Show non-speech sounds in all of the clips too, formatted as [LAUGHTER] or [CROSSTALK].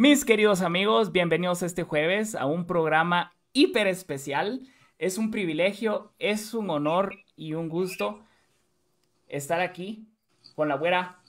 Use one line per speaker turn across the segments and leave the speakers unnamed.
Mis queridos amigos, bienvenidos este jueves a un programa hiper especial. Es un privilegio, es un honor y un gusto estar aquí con la güera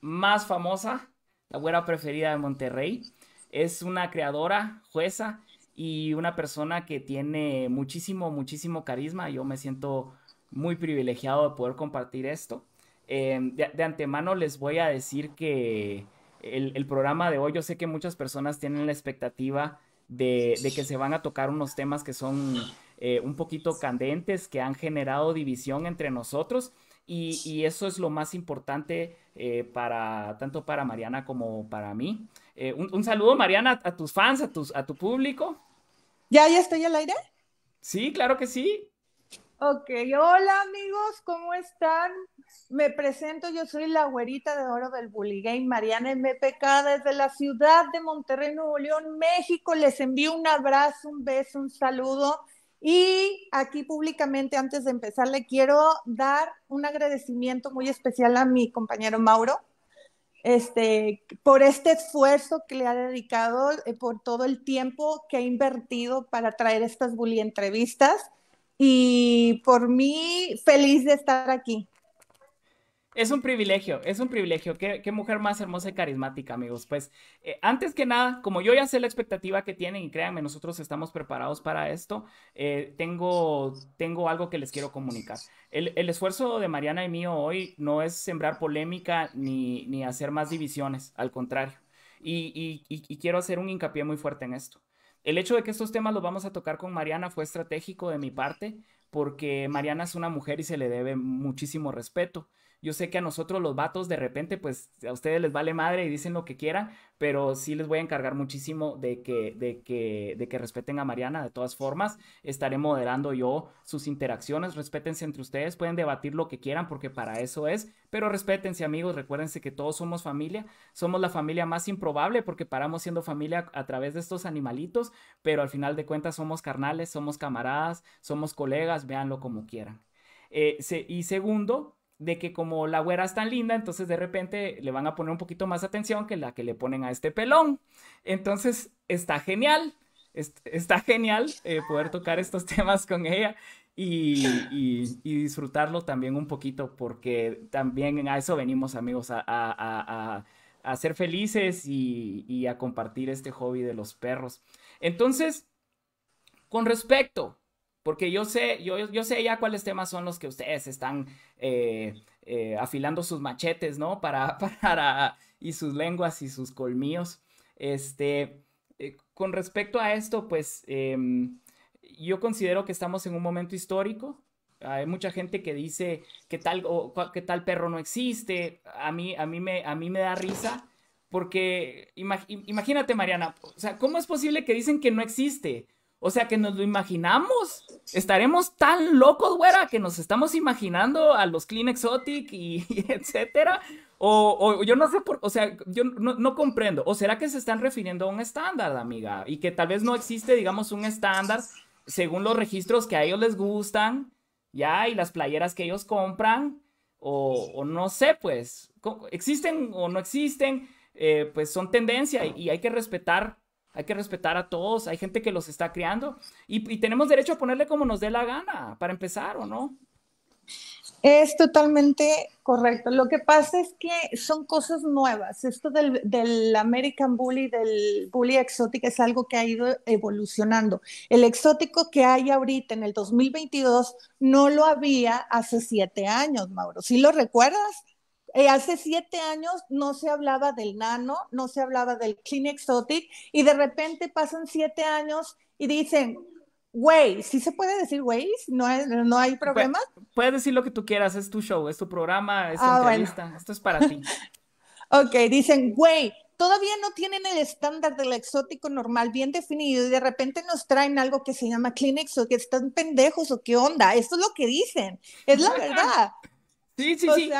más famosa, la güera preferida de Monterrey. Es una creadora, jueza y una persona que tiene muchísimo, muchísimo carisma. Yo me siento muy privilegiado de poder compartir esto. Eh, de, antemano les voy a decir que el, programa de hoy, yo sé que muchas personas tienen la expectativa de, que se van a tocar unos temas que son eh, un poquito candentes, que han generado división entre nosotros. Y, eso es lo más importante eh, para tanto para Mariana como para mí. Eh, un, saludo, Mariana, a, tus fans, a, tus, a tu público.
¿Ya, ya estoy al aire?
Sí, claro que sí.
Ok, hola amigos, ¿cómo están? Me presento, yo soy la güerita de oro del Bully Game, Mariana MPK, desde la ciudad de Monterrey, Nuevo León, México. Les envío un abrazo, un beso, un saludo. Y aquí públicamente, antes de empezar, le quiero dar un agradecimiento muy especial a mi compañero Mauro, este, por este esfuerzo que le ha dedicado, eh, por todo el tiempo que ha invertido para traer estas bully entrevistas. Y por mí, feliz de estar aquí.
Es un privilegio, es un privilegio. Qué, mujer más hermosa y carismática, amigos. Pues eh, antes que nada, como yo ya sé la expectativa que tienen y créanme, nosotros estamos preparados para esto, eh, tengo, tengo algo que les quiero comunicar. El, esfuerzo de Mariana y mío hoy no es sembrar polémica ni, ni hacer más divisiones, al contrario. Y, y, y quiero hacer un hincapié muy fuerte en esto. El hecho de que estos temas los vamos a tocar con Mariana fue estratégico de mi parte porque Mariana es una mujer y se le debe muchísimo respeto. Yo sé que a nosotros los vatos de repente, pues a ustedes les vale madre y dicen lo que quieran, pero sí les voy a encargar muchísimo de que, de que, de que respeten a Mariana. De todas formas, estaré moderando yo sus interacciones. Respétense entre ustedes, pueden debatir lo que quieran porque para eso es, pero respétense amigos, recuérdense que todos somos familia. Somos la familia más improbable porque paramos siendo familia a través de estos animalitos, pero al final de cuentas somos carnales, somos camaradas, somos colegas, véanlo como quieran. Eh, y segundo, de que como la güera es tan linda, entonces de repente le van a poner un poquito más atención que la que le ponen a este pelón. Entonces está genial, está genial eh, poder tocar estos [LAUGHS] temas con ella y, disfrutarlo también un poquito, porque también a eso venimos amigos, a, ser felices y, y a compartir este hobby de los perros. Entonces, con respecto porque yo sé, yo, yo sé ya cuáles temas son los que ustedes están eh, eh, afilando sus machetes, ¿no? Para, [LAUGHS] para, y sus lenguas y sus colmillos. Este, eh, con respecto a esto, pues em, yo considero que estamos en un momento histórico. Hay mucha gente que dice que tal, que tal perro no existe. A mí, a mí, me, a mí me da risa. Porque imagínate, Mariana, o sea, ¿cómo es posible que dicen que no existe? O sea que nos lo imaginamos. Estaremos tan locos, güera, que nos estamos imaginando a los Clean Exotic y, [LAUGHS] etcétera. O, yo no sé por, o sea, yo no, comprendo. ¿O será que se están refiriendo a un estándar, amiga? Y que tal vez no existe, digamos, un estándar según los registros que a ellos les gustan, ya, y las playeras que ellos compran, o, no sé, pues, existen o no existen, eh, pues son tendencia y hay que respetar hay que respetar a todos, hay gente que los está criando y, tenemos derecho a ponerle como nos dé la gana, para empezar, ¿o no?
Es totalmente correcto. Lo que pasa es que son cosas nuevas. Esto del, American Bully, del Bully exótico, es algo que ha ido evolucionando. El exótico que hay ahorita en el 2022 no lo había hace siete años, Mauro. ¿Sí lo recuerdas? Eh, hace siete años no se hablaba del nano, no se hablaba del clean exotic y de repente pasan siete años y dicen, güey, ¿sí se puede decir güey? ¿No, hay, ¿No hay problema?
puedes decir lo que tú quieras, es tu show, es tu programa, es tu ah, entrevista, esto es para ti.
[LAUGHS] ok, dicen, güey, todavía no tienen el estándar del exótico normal bien definido y de repente nos traen algo que se llama Clean o están pendejos o qué onda. Esto es lo que dicen, es la verdad.
Sí, sí, sí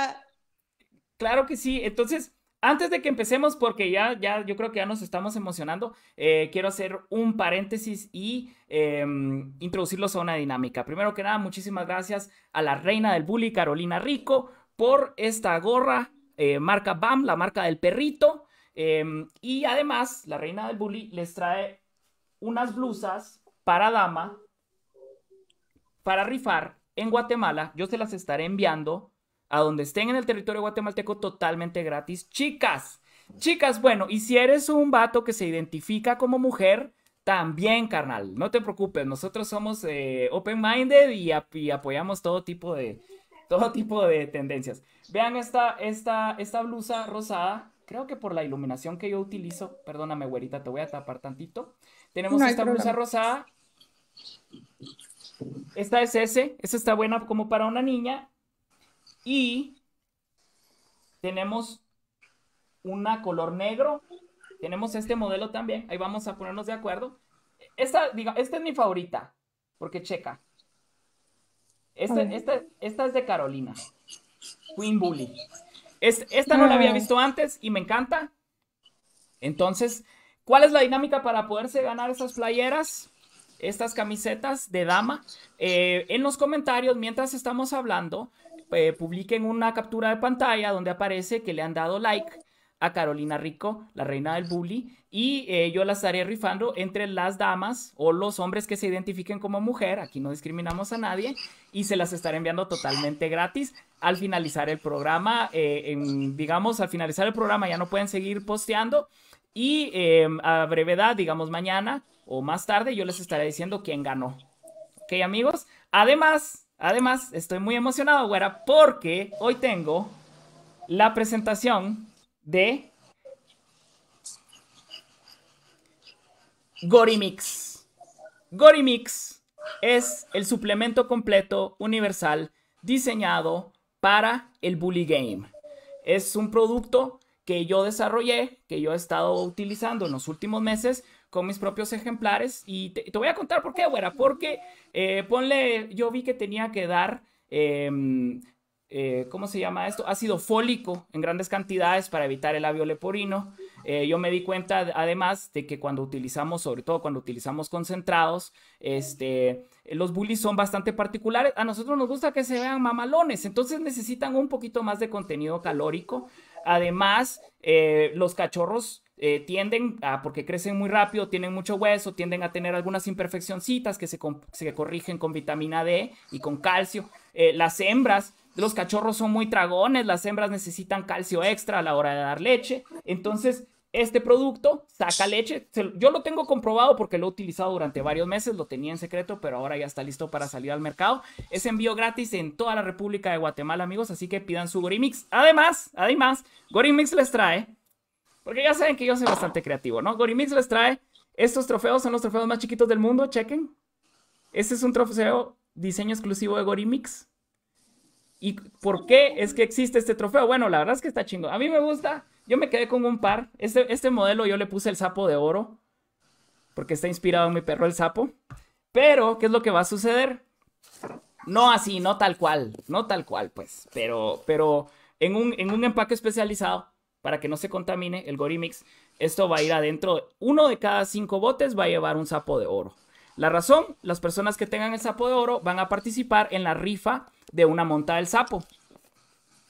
claro que sí. Entonces, antes de que empecemos, porque ya, ya yo creo que ya nos estamos emocionando, eh, quiero hacer un paréntesis y em, introducirlos a una dinámica. Primero que nada, muchísimas gracias a la reina del bully, Carolina Rico, por esta gorra eh, marca BAM, la marca del perrito. Em, y además, la reina del bully les trae unas blusas para dama para rifar en Guatemala. Yo se las estaré enviando a donde estén en el territorio guatemalteco totalmente gratis. Chicas, chicas, bueno, y si eres un vato que se identifica como mujer, también, carnal, no te preocupes, nosotros somos eh, open-minded y, apoyamos todo tipo de, todo tipo de tendencias. Vean esta, esta, esta blusa rosada, creo que por la iluminación que yo utilizo, perdóname, güerita, te voy a tapar tantito. Tenemos esta blusa rosada. Esta es S, esta está buena como para una niña y tenemos una color negro. Tenemos este modelo también. Ahí vamos a ponernos de acuerdo. Esta, diga, es mi favorita, porque checa. Esta, es de Carolina. Queen Bully. esta no la había visto antes y me encanta. Entonces, ¿cuál es la dinámica para poderse ganar esas playeras? Estas camisetas de dama. Eh, en los comentarios, mientras estamos hablando, eh, publiquen una captura de pantalla donde aparece que le han dado like a Carolina Rico, la reina del bully, y eh, yo las estaré rifando entre las damas o los hombres que se identifiquen como mujer, aquí no discriminamos a nadie, y se las estaré enviando totalmente gratis al finalizar el programa, eh, digamos, al finalizar el programa ya no pueden seguir posteando y em, a brevedad, digamos mañana o más tarde, yo les estaré diciendo quién ganó. Ok amigos, además Además, estoy muy emocionado, güera, porque hoy tengo la presentación de Gorimix. Gorimix es el suplemento completo universal diseñado para el Bully Game. Es un producto que yo desarrollé, que yo he estado utilizando en los últimos meses con mis propios ejemplares. Y te, voy a contar por qué, güera. Porque eh, ponle, yo vi que tenía que dar, em, eh, ¿cómo se llama esto? Ácido fólico en grandes cantidades para evitar el labio leporino. Eh, yo me di cuenta además de que cuando utilizamos, sobre todo cuando utilizamos concentrados, este, los bullies son bastante particulares. A nosotros nos gusta que se vean mamalones, entonces necesitan un poquito más de contenido calórico. Además, los cachorros eh, tienden a, porque crecen muy rápido, tienen mucho hueso, tienden a tener algunas imperfeccioncitas que se, corrigen con vitamina D y con calcio. Eh, las hembras, los cachorros son muy tragones, las hembras necesitan calcio extra a la hora de dar leche. Entonces, este producto saca leche. yo lo tengo comprobado porque lo he utilizado durante varios meses, lo tenía en secreto, pero ahora ya está listo para salir al mercado. Es envío gratis en toda la República de Guatemala, amigos, así que pidan su Gorimix. Además, además, Gorimix les trae porque ya saben que yo soy bastante creativo, ¿no? Gorimix les trae estos trofeos, son los trofeos más chiquitos del mundo, chequen. Este es un trofeo diseño exclusivo de Gorimix. ¿Y por qué es que existe este trofeo? Bueno, la verdad es que está chingo. A mí me gusta, yo me quedé con un par. Este, este modelo yo le puse el sapo de oro, porque está inspirado en mi perro el sapo. Pero, ¿qué es lo que va a suceder? No así, no tal cual, no tal cual, pues, pero, pero en un empaque especializado para que no se contamine el Gorimix. Esto va a ir adentro. Uno de cada cinco botes va a llevar un sapo de oro. La razón, las personas que tengan el sapo de oro van a participar en la rifa de una monta del sapo.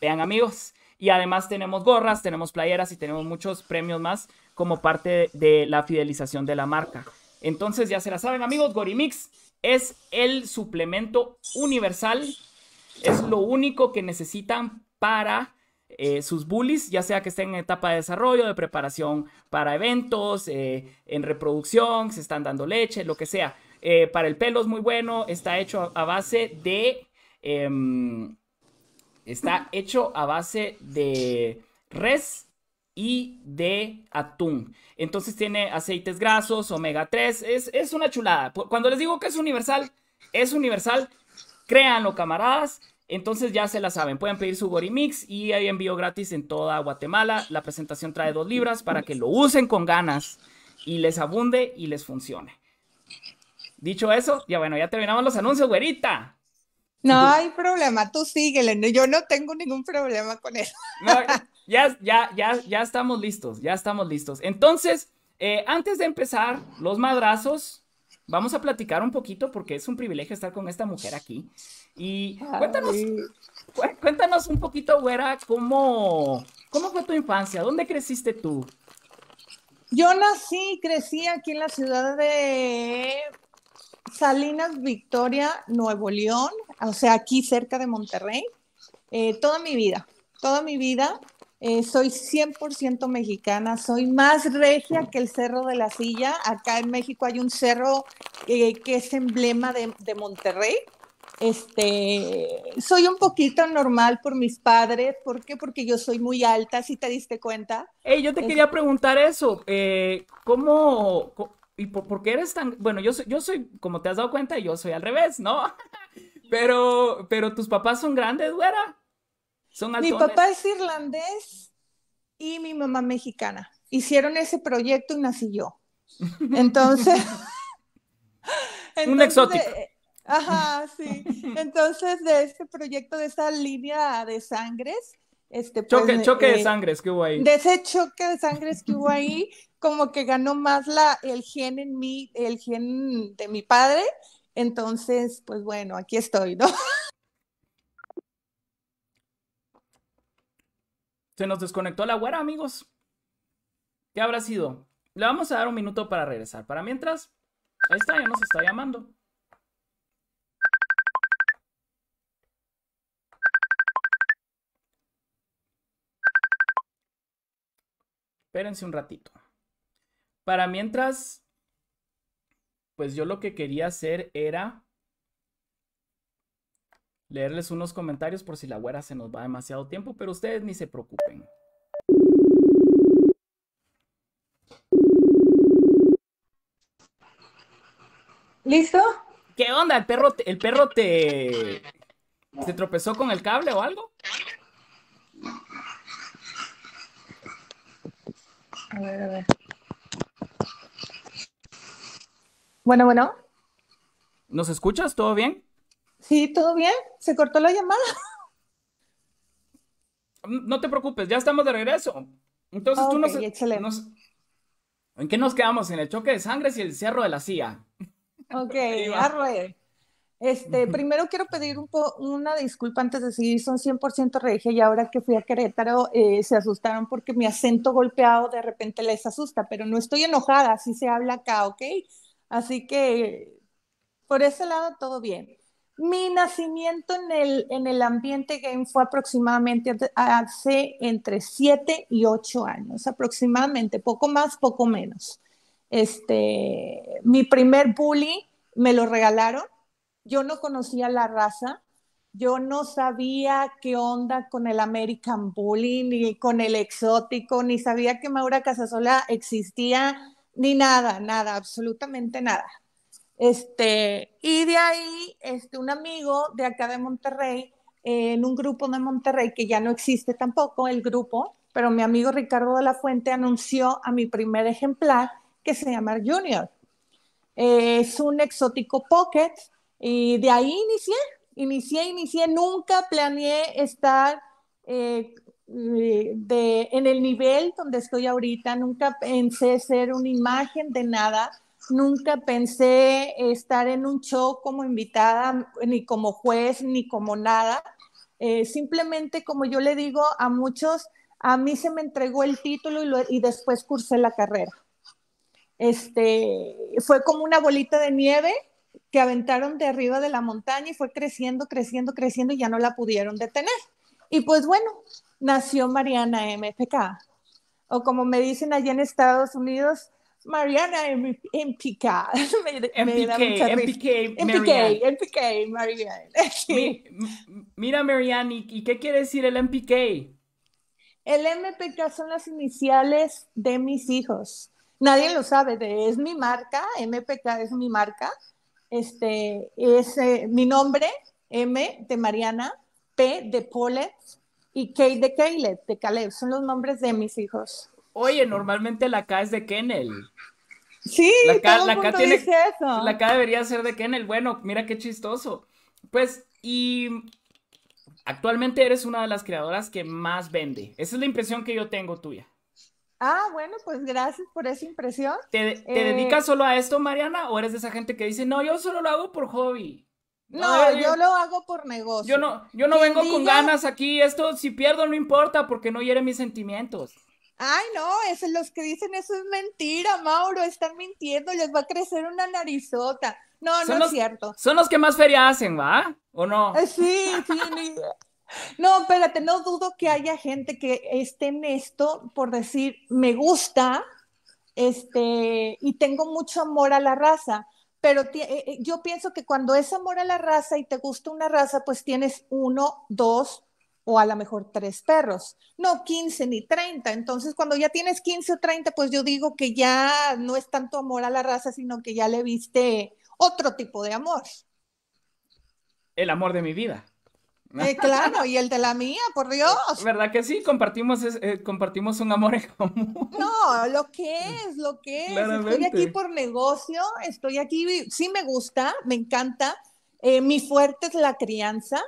Vean amigos. Y además tenemos gorras, tenemos playeras y tenemos muchos premios más como parte de la fidelización de la marca. Entonces ya se la saben amigos, Gorimix es el suplemento universal. Es lo único que necesitan para eh, sus bullies, ya sea que estén en etapa de desarrollo, de preparación para eventos, eh, en reproducción, se están dando leche, lo que sea. Eh, para el pelo es muy bueno, está hecho a, base de... Em, está hecho a base de res y de atún. Entonces tiene aceites grasos, omega 3, es, es una chulada. Cuando les digo que es universal, es universal. Créanlo, camaradas entonces ya se la saben, pueden pedir su Gorimix y hay envío gratis en toda Guatemala. La presentación trae dos libras para que lo usen con ganas y les abunde y les funcione. Dicho eso, ya bueno, ya terminamos los anuncios, güerita.
No hay problema, tú síguele, yo no tengo
ningún problema con eso. ya, ya, ya, ya estamos listos, ya estamos listos. Entonces, eh, antes de empezar los madrazos, Vamos a platicar un poquito porque es un privilegio estar con esta mujer aquí. Y cuéntanos, cuéntanos un poquito, güera, cómo, cómo fue tu infancia, dónde creciste tú.
Yo nací crecí aquí en la ciudad de
Salinas,
Victoria, Nuevo León, o sea, aquí cerca de Monterrey, eh, toda mi vida, toda mi vida. Eh, soy 100% mexicana, soy más regia que el Cerro de la Silla. Acá en México hay un cerro eh, que es emblema de, Monterrey. Este, soy un poquito normal por mis padres, ¿por qué? Porque yo soy muy alta, si te diste cuenta.
Hey, yo te quería preguntar eso, eh, ¿cómo, y por, qué eres tan, bueno, yo soy, yo soy, como te has dado cuenta, yo soy al revés, ¿no? [LAUGHS] pero, pero tus papás son grandes, güera mi papá
es irlandés y mi mamá mexicana. Hicieron ese proyecto y nací yo. [LAUGHS] Entonces. Un exótico. Ajá, sí. Entonces, de ese proyecto, de esa línea de sangres, este, pues, choque, choque de eh, sangres que hubo ahí. De ese choque de sangres que hubo ahí, como que ganó más la, el en mí, el gen de mi padre. Entonces, pues bueno, aquí estoy, ¿no?
Se nos desconectó la güera, amigos. ¿Qué habrá sido? Le vamos a dar un minuto para regresar. Para mientras, ahí está, ya nos está llamando. Espérense un ratito. Para mientras, pues yo lo que quería hacer era leerles unos comentarios por si la güera se nos va demasiado tiempo, pero ustedes ni se preocupen. ¿Listo? ¿Qué onda? ¿El perro, te, el perro te... ¿Se tropezó con el cable o algo?
A ver, a ver. Bueno, bueno.
¿Nos escuchas? ¿Todo bien? Sí, todo bien. Se cortó la llamada. No te preocupes, ya estamos de regreso. Entonces tú nos, excelente. ¿En qué nos quedamos? En el choque de sangre y el cierre de la CIA.
Ok, [LAUGHS] arre. Este, primero quiero pedir una disculpa antes de seguir, son 100% regia y ahora que fui a Querétaro eh, se asustaron porque mi acento golpeado de repente les asusta, pero no estoy enojada, así se habla acá, ¿ok? Así que por ese lado todo bien. Mi nacimiento en el, ambiente game fue aproximadamente hace entre 7 y 8 años, aproximadamente, poco más, poco menos. Este, mi primer bully me lo regalaron, yo no conocía la raza, yo no sabía qué onda con el American Bully, ni con el exótico, ni sabía que Maura Casasola existía, ni nada, nada, absolutamente nada. Este, y de ahí, este, un amigo de acá de Monterrey, eh, en un grupo de Monterrey que ya no existe tampoco, el grupo, pero mi amigo Ricardo de la Fuente anunció a mi primer ejemplar que se llama Junior. es un exótico pocket y de ahí inicié, inicié, inicié, nunca planeé estar eh, en el nivel donde estoy ahorita, nunca pensé ser una imagen de nada, Nunca pensé estar en un show como invitada, ni como juez, ni como nada. Eh, simplemente, como yo le digo a muchos, a mí se me entregó el título y, después cursé la carrera. Este, fue como una bolita de nieve que aventaron de arriba de la montaña y fue creciendo, creciendo, creciendo y ya no la pudieron detener. Y pues bueno, nació Mariana MFK, o como me dicen allí en Estados Unidos, Mariana MPK
MPK
MPK Mariana.
[LAUGHS] mira, Mariana, ¿y qué quiere decir el MPK?
El MPK son las iniciales de mis hijos. Nadie lo sabe, es mi marca, MPK es mi marca. Este, es eh, mi nombre, M de Mariana, P de Paulette y K de Caleb, de Caleb. Son los nombres de mis hijos
oye, normalmente la K es de Kennel. Sí, la K, La debería ser de Kennel. Bueno, mira qué chistoso. Pues, y actualmente eres una de las creadoras que más vende. Esa es la impresión que yo tengo tuya.
Ah, bueno, pues gracias por
esa impresión. ¿Te, eh, dedicas solo a esto, Mariana? ¿O eres de esa gente que dice, no, yo solo lo hago por hobby? No, yo lo hago
por negocio. Yo no, yo no vengo con ganas
aquí. Esto, si pierdo, no importa porque no hiere mis sentimientos.
Ay, no, esos los que dicen eso es mentira, Mauro, están mintiendo, les va a crecer una narizota. No, no es cierto.
Son los que más feria hacen, ¿va? ¿O no? Eh, sí,
sí. No, espérate, no dudo que haya gente que esté en esto por decir, me gusta, este, y tengo mucho amor a la raza, pero eh, eh, yo pienso que cuando es amor a la raza y te gusta una raza, pues tienes uno, dos, o a lo mejor tres perros, no 15 ni 30. Entonces, cuando ya tienes 15 o 30, pues yo digo que ya no es tanto amor a la raza, sino que ya le viste otro tipo de amor.
El amor de mi vida. Eh, claro,
y el de la mía, por [LAUGHS] Dios.
¿Verdad que sí? Compartimos, eh, compartimos un amor en común.
No, lo que es, lo que es. Estoy aquí por negocio, estoy aquí, sí me gusta, me encanta. Eh, mi fuerte es la crianza,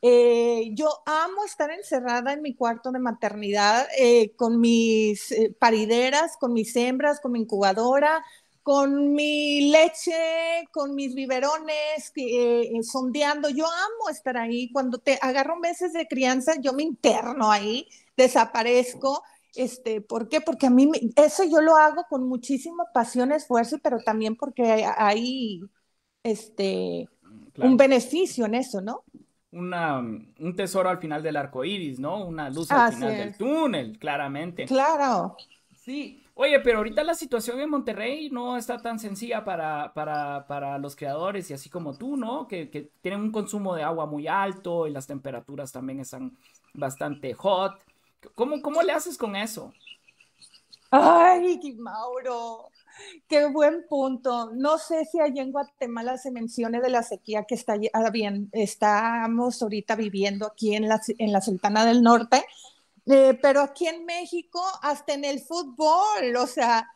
eh, yo amo estar encerrada en mi cuarto de maternidad eh, con mis eh, parideras, con mis hembras, con mi incubadora, con mi leche, con mis biberones, sondeando. Yo amo estar ahí. Cuando te agarro meses de crianza, yo me interno ahí, desaparezco. Este, ¿Por qué? Porque a mí eso yo lo hago con muchísima pasión, esfuerzo, pero también porque hay, este, mm, un beneficio en eso, ¿no?
un tesoro al final del arco iris, ¿no? Una luz al final del túnel, claramente.
Claro.
Sí. Oye, pero ahorita la situación en Monterrey no está tan sencilla para, para, los creadores y así como tú, ¿no? Que, que, tienen un consumo de agua muy alto y las temperaturas también están bastante hot. ¿Cómo, cómo le haces con eso?
Ay, Mauro. Qué buen punto. No sé si allá en Guatemala se mencione de la sequía que está, ah, bien, estamos ahorita viviendo aquí en la, en la Sultana del Norte, eh, pero aquí en México, hasta en el fútbol, o sea,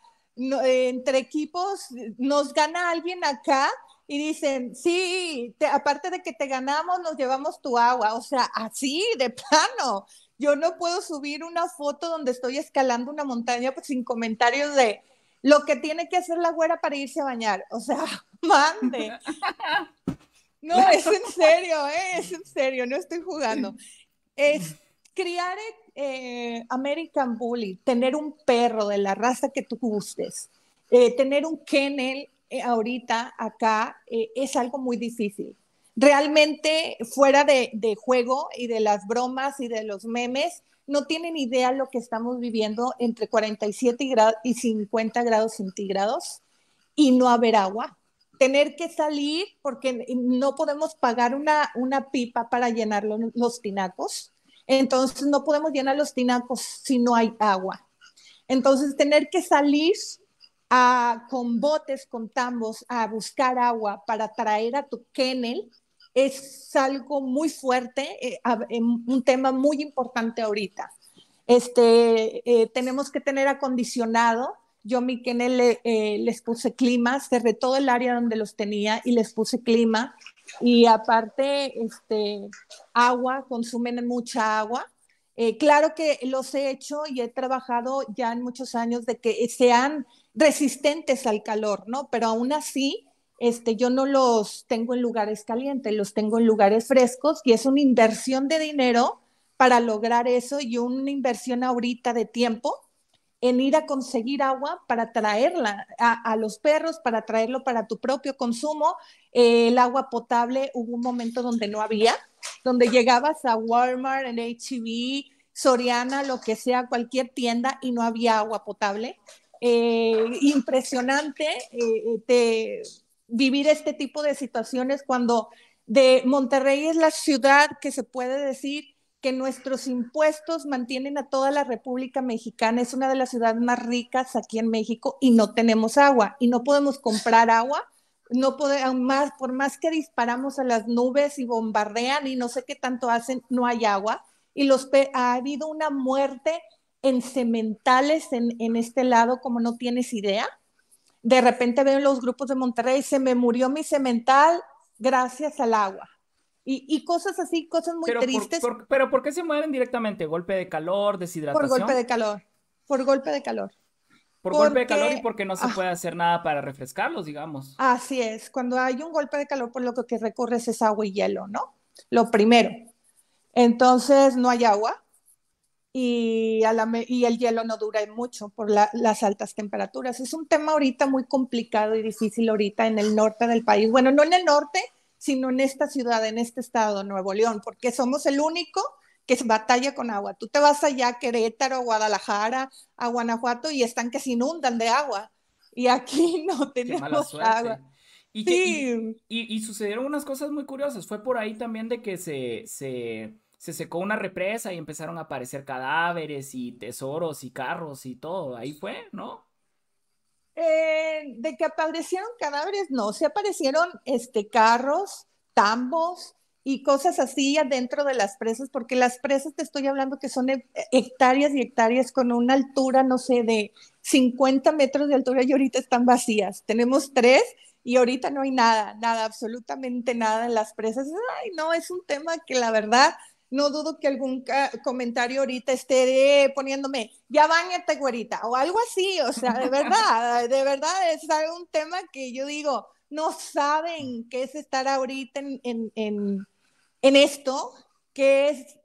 eh, entre equipos nos gana alguien acá y dicen, sí, aparte de que te ganamos, nos llevamos tu agua, o sea, así, de plano. Yo no puedo subir una foto donde estoy escalando una montaña pues, sin comentarios de, lo que tiene que hacer la güera para irse a bañar. O sea, [LAUGHS] mande. No, es en serio, eh, es en serio, no estoy jugando. Es criar eh, American Bully, tener un perro de la raza que tú gustes, eh, tener un kennel ahorita acá es algo muy difícil. Realmente fuera de, de juego y de las bromas y de los memes, no tienen idea lo que estamos viviendo entre 47 y 50 grados centígrados y no haber agua. Tener que salir porque no podemos pagar una, pipa para llenar los, tinacos. Entonces no podemos llenar los tinacos si no hay agua. Entonces tener que salir a, con botes, con tambos, a buscar agua para traer a tu kennel es algo muy fuerte, eh, un tema muy importante ahorita. Este, eh, tenemos que tener acondicionado. Yo, mi Kenel, eh, les puse clima, cerré todo el área donde los tenía y les puse clima. Y aparte, este, agua, consumen mucha agua. claro que los he hecho y he trabajado ya en muchos años de que sean resistentes al calor, ¿no? Pero aún así, este, yo no los tengo en lugares calientes, los tengo en lugares frescos y es una inversión de dinero para lograr eso y una inversión ahorita de tiempo en ir a conseguir agua para traerla a, los perros, para traerlo para tu propio consumo. Eh, el agua potable, hubo un momento donde no había, donde llegabas a Walmart, en HEB, Soriana, lo que sea, cualquier tienda y no había agua potable. Eh, impresionante, eh, te, vivir este tipo de situaciones cuando de Monterrey es la ciudad que se puede decir que nuestros impuestos mantienen a toda la República Mexicana. Es una de las ciudades más ricas aquí en México y no tenemos agua y no podemos comprar agua. No podemos, más, por más que disparamos a las nubes y bombardean y no sé qué tanto hacen, no hay agua. Y ha habido una muerte en cementales en este lado, como no tienes idea de repente veo los grupos de Monterrey, se me murió mi cemental gracias al agua. Y, cosas así, cosas muy tristes.
pero ¿por qué se mueren directamente? ¿Golpe de calor, deshidratación? Por golpe de
calor, por golpe de calor.
Por golpe de calor y porque no se ah. puede hacer nada para refrescarlos, digamos.
Así es, cuando hay un golpe de calor, por lo que recorres es agua y hielo, ¿no? Lo primero. Entonces no hay agua, y, y el hielo no dura mucho por las altas temperaturas. Es un tema ahorita muy complicado y difícil ahorita en el norte del país. Bueno, no en el norte, sino en esta ciudad, en este estado, Nuevo León, porque somos el único que batalla con agua. Tú te vas allá a Querétaro, a Guadalajara, a Guanajuato y están que se inundan de agua.
Y aquí [LAUGHS] no tenemos agua. Y, sí. y, y, sucedieron unas cosas muy curiosas. Fue por ahí también de que se, se se secó una represa y empezaron a aparecer cadáveres y tesoros y carros y todo. Ahí fue, ¿no?
Eh, de que aparecieron cadáveres, no, se aparecieron este, carros, tambos y cosas así adentro de las presas, porque las presas te estoy hablando que son hectáreas y hectáreas con una altura, no sé, de 50 metros de altura y ahorita están vacías. Tenemos tres y ahorita no hay nada, nada, absolutamente nada en las presas. Ay, no, es un tema que la verdad no dudo que algún comentario ahorita esté poniéndome, ya bañate, güerita, o algo así, o sea, de verdad, [LAUGHS] de verdad es un tema que yo digo, no saben qué es estar ahorita en, en, esto, qué es,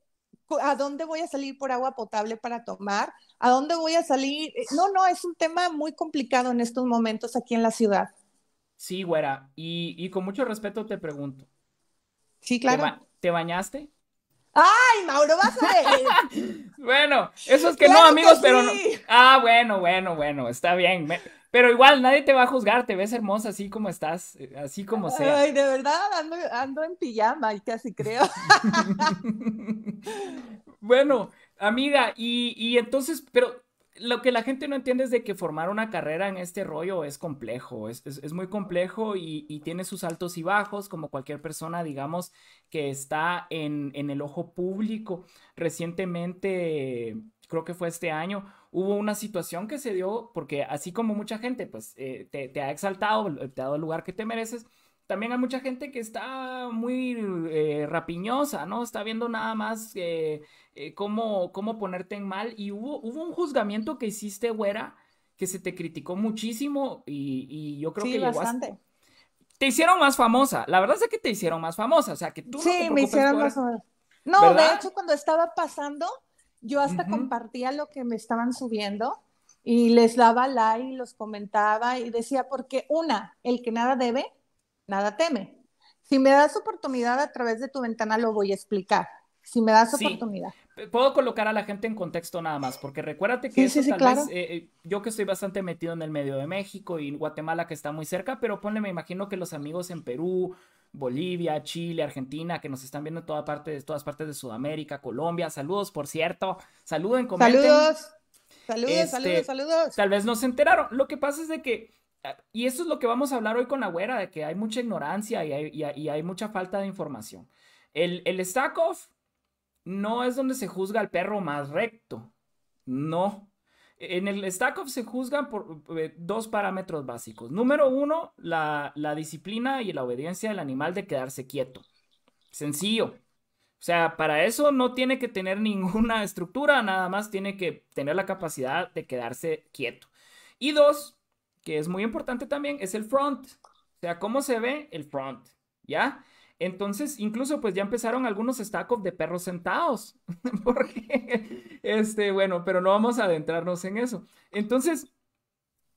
a dónde voy a salir por agua potable para tomar, a dónde voy a salir. Eh, no, no, es un tema muy complicado en estos momentos aquí en la ciudad.
Sí, güera, y, con mucho respeto te pregunto. Sí, claro. ¿te bañaste?
¡Ay, Mauro, vas a ver!
[LAUGHS] bueno, eso es que no, amigos, pero no. Ah, bueno, bueno, bueno, está bien. Pero igual nadie te va a juzgar, te ves hermosa así como estás, eh, así como sea. Ay, de verdad,
ando, en pijama y casi creo.
[LAUGHS] bueno, amiga, y, y entonces, pero lo que la gente no entiende es de que formar una carrera en este rollo es complejo, es, es, muy complejo y, tiene sus altos y bajos, como cualquier persona, digamos, que está en, el ojo público. Recientemente, creo que fue este año, hubo una situación que se dio, porque así como mucha gente, pues, eh, te, ha exaltado, te ha dado el lugar que te mereces, también hay mucha gente que está muy eh, rapiñosa, ¿no? Está viendo nada más eh, eh, cómo, ponerte en mal. Y hubo, hubo un juzgamiento que hiciste, güera, que se te criticó muchísimo y, yo creo que bastante. Te hicieron más famosa, la verdad es que te hicieron más famosa, o sea que tú... Sí, no me hicieron más famosa.
No, de hecho cuando estaba pasando, yo hasta compartía lo que me estaban subiendo y les daba like, los comentaba y decía, porque una, el que nada debe, nada teme. Si me das oportunidad a través de tu ventana, lo voy a explicar. Si me das oportunidad.
Puedo colocar a la gente en contexto nada más, porque recuérdate que tal vez, eh, eh, yo que estoy bastante metido en el medio de México y Guatemala que está muy cerca, pero ponle, me imagino que los amigos en Perú, Bolivia, Chile, Argentina, que nos están viendo en de todas partes de Sudamérica, Colombia, saludos, por cierto, saluden, comenten. Saludos,
saludos, este, saludos,
saludos. Tal vez no se enteraron, lo que pasa es de que ah, y eso es lo que vamos a hablar hoy con la de que hay mucha ignorancia y hay, mucha falta de información. El, el stack off no es donde se juzga al perro más recto. No. En el stack off se juzgan por eh, dos parámetros básicos. Número uno, la, la disciplina y la obediencia del animal de quedarse quieto. Sencillo. O sea, para eso no tiene que tener [LAUGHS] ninguna estructura, nada más tiene que tener la capacidad de quedarse quieto. Y dos, que es muy importante también, es el front. O sea, ¿cómo se ve el front? ¿Ya? Entonces, incluso pues ya empezaron algunos of de perros sentados, [LAUGHS] porque, este, bueno, pero no vamos a adentrarnos en eso. Entonces,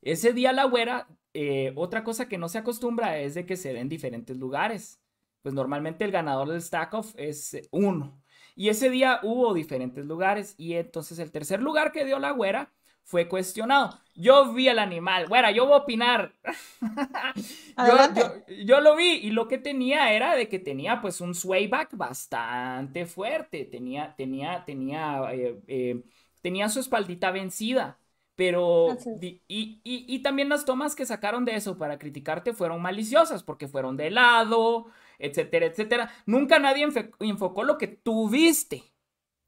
ese día la güera, eh, otra cosa que no se acostumbra es de que se den diferentes lugares. Pues normalmente el ganador del stack of es eh, uno. Y ese día hubo diferentes lugares y entonces el tercer lugar que dio la güera fue cuestionado. Yo vi al animal, bueno, yo voy a opinar. [LAUGHS] yo, lo vi y lo que tenía era de que tenía pues un swayback bastante fuerte, tenía, tenía, tenía, eh, eh, tenía su espaldita vencida. Pero, y, también las tomas que sacaron de eso para criticarte fueron maliciosas, porque fueron de lado, etcétera, etcétera. Nunca nadie enfocó lo que tú viste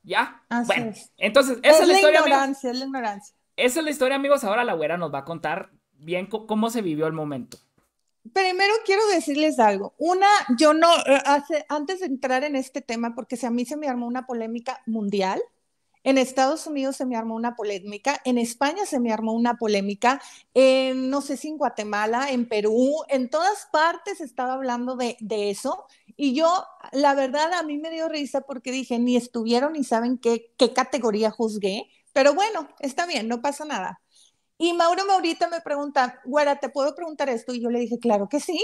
¿Ya? Así bueno, entonces, esa es, la, Ignorancia,
es la ignorancia.
Esa es la historia, amigos. Ahora la güera nos va a contar bien cómo se vivió el momento.
Primero quiero decirles algo. Una, yo no, eh, antes de entrar en este tema, porque si a mí se me armó una polémica mundial, en Estados Unidos se me armó una polémica, en España se me armó una polémica, no sé si en Guatemala, en Perú, en todas partes estaba hablando de, de eso. Y yo, la verdad, a mí me dio risa porque dije, ni estuvieron ni saben qué, qué categoría juzgué, pero bueno, está bien, no pasa nada. Y Mauro Maurita me pregunta, Güera, ¿te puedo preguntar esto? Y yo le dije, claro que sí.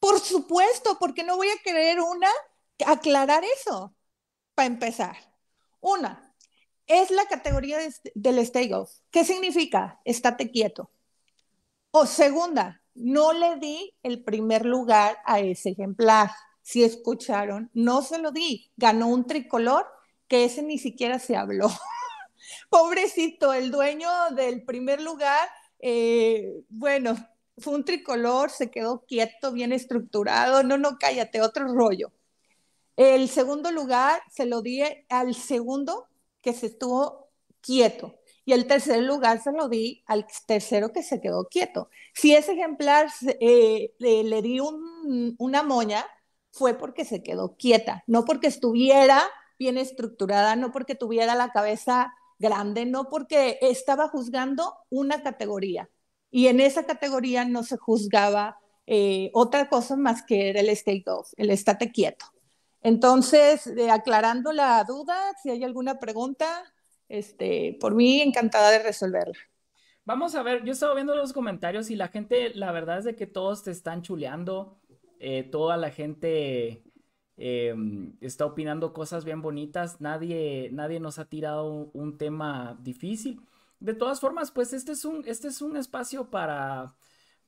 Por supuesto, porque no voy a querer una aclarar eso para empezar. Una, es la categoría del stay off. ¿Qué significa? Estate quieto. O segunda, no le di el primer lugar a ese ejemplar. Si escucharon, no se lo di. Ganó un tricolor que ese ni siquiera se habló. [LAUGHS] pobrecito, el dueño del primer lugar, eh, bueno, fue un tricolor, se quedó quieto, bien estructurado, no, no, cállate, otro rollo. El segundo lugar se lo di al segundo que se estuvo quieto y el tercer lugar se lo di al tercero que se quedó quieto. Si ese ejemplar eh, eh, le, di una moña, fue porque se quedó quieta, no porque estuviera bien estructurada, no porque tuviera la cabeza grande, no porque estaba juzgando una categoría y en esa categoría no se juzgaba eh, otra cosa más que el state of, el estate quieto. Entonces, eh, aclarando la duda, si hay alguna pregunta, este, por mí encantada de resolverla.
Vamos a ver, yo estaba viendo los comentarios y la gente, la verdad es de que todos te están chuleando, eh, toda la gente Em, está opinando cosas bien bonitas, nadie, nadie nos ha tirado un, tema difícil. De todas formas, pues este es un, este es un espacio para,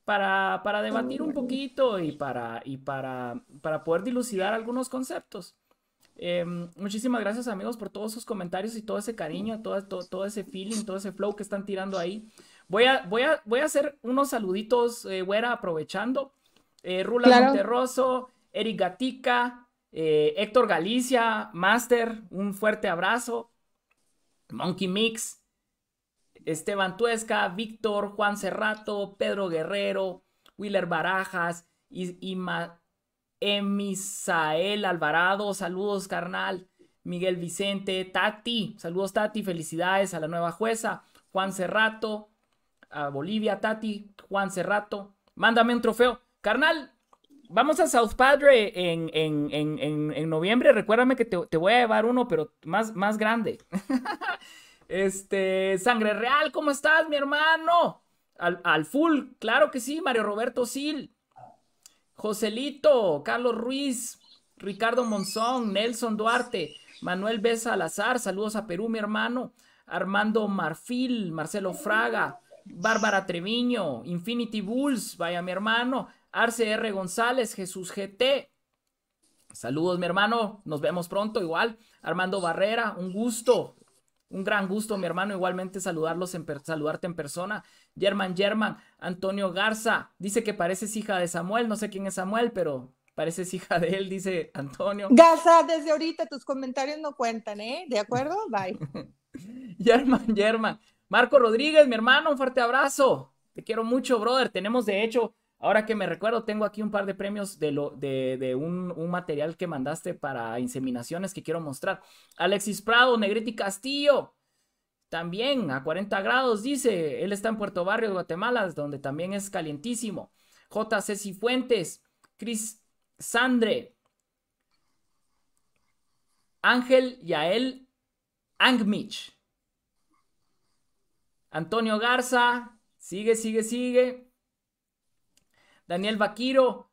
para, para debatir un poquito y para, y para, para poder dilucidar algunos conceptos. Em, muchísimas gracias amigos por todos sus comentarios y todo ese cariño, todo, todo, todo, ese feeling, todo ese flow que están tirando ahí. Voy a, voy a, voy a hacer unos saluditos, eh, güera, aprovechando. Eh, Rula Monterroso, Eric Gatica, eh, Héctor Galicia, Master, un fuerte abrazo. Monkey Mix, Esteban Tuesca, Víctor, Juan Serrato, Pedro Guerrero, Willer Barajas y, y Emisael Alvarado. Saludos, carnal. Miguel Vicente, Tati. Saludos, Tati. Felicidades a la nueva jueza. Juan Serrato, a Bolivia, Tati, Juan Serrato, Mándame un trofeo. Carnal, vamos a South Padre en, noviembre. Recuérdame que te, voy a llevar uno, pero más, más grande. [LAUGHS] este, Sangre Real, ¿cómo estás, mi hermano? Al, al full, claro que sí, Mario Roberto Sil. Joselito, Carlos Ruiz, Ricardo Monzón, Nelson Duarte, Manuel B. Salazar, saludos a Perú, mi hermano. Armando Marfil, Marcelo Fraga, Bárbara Treviño, Infinity Bulls, vaya mi hermano, Arce R. González, Jesús GT. Saludos, mi hermano. Nos vemos pronto, igual. Armando Barrera, un gusto. Un gran gusto, mi hermano, igualmente saludarlos en saludarte en persona. German German, Antonio Garza, dice que pareces hija de Samuel, no sé quién es Samuel, pero pareces hija de él, dice Antonio. Garza,
desde ahorita tus comentarios no cuentan, ¿eh? ¿De acuerdo? Bye. [LAUGHS]
German German. Marco Rodríguez, mi hermano, un fuerte abrazo. Te quiero mucho, brother. Tenemos de hecho Ahora que me recuerdo, tengo aquí un par de premios de, un, material que mandaste para inseminaciones que quiero mostrar. Alexis Prado, Negriti Castillo. También a 40 grados, dice. Él está en Puerto Barrio, Guatemala, donde también es calientísimo. J. JC Cifuentes, Cris Sandre, Ángel Yael Angmich, Antonio Garza, sigue, sigue, sigue. Daniel Vaquiro,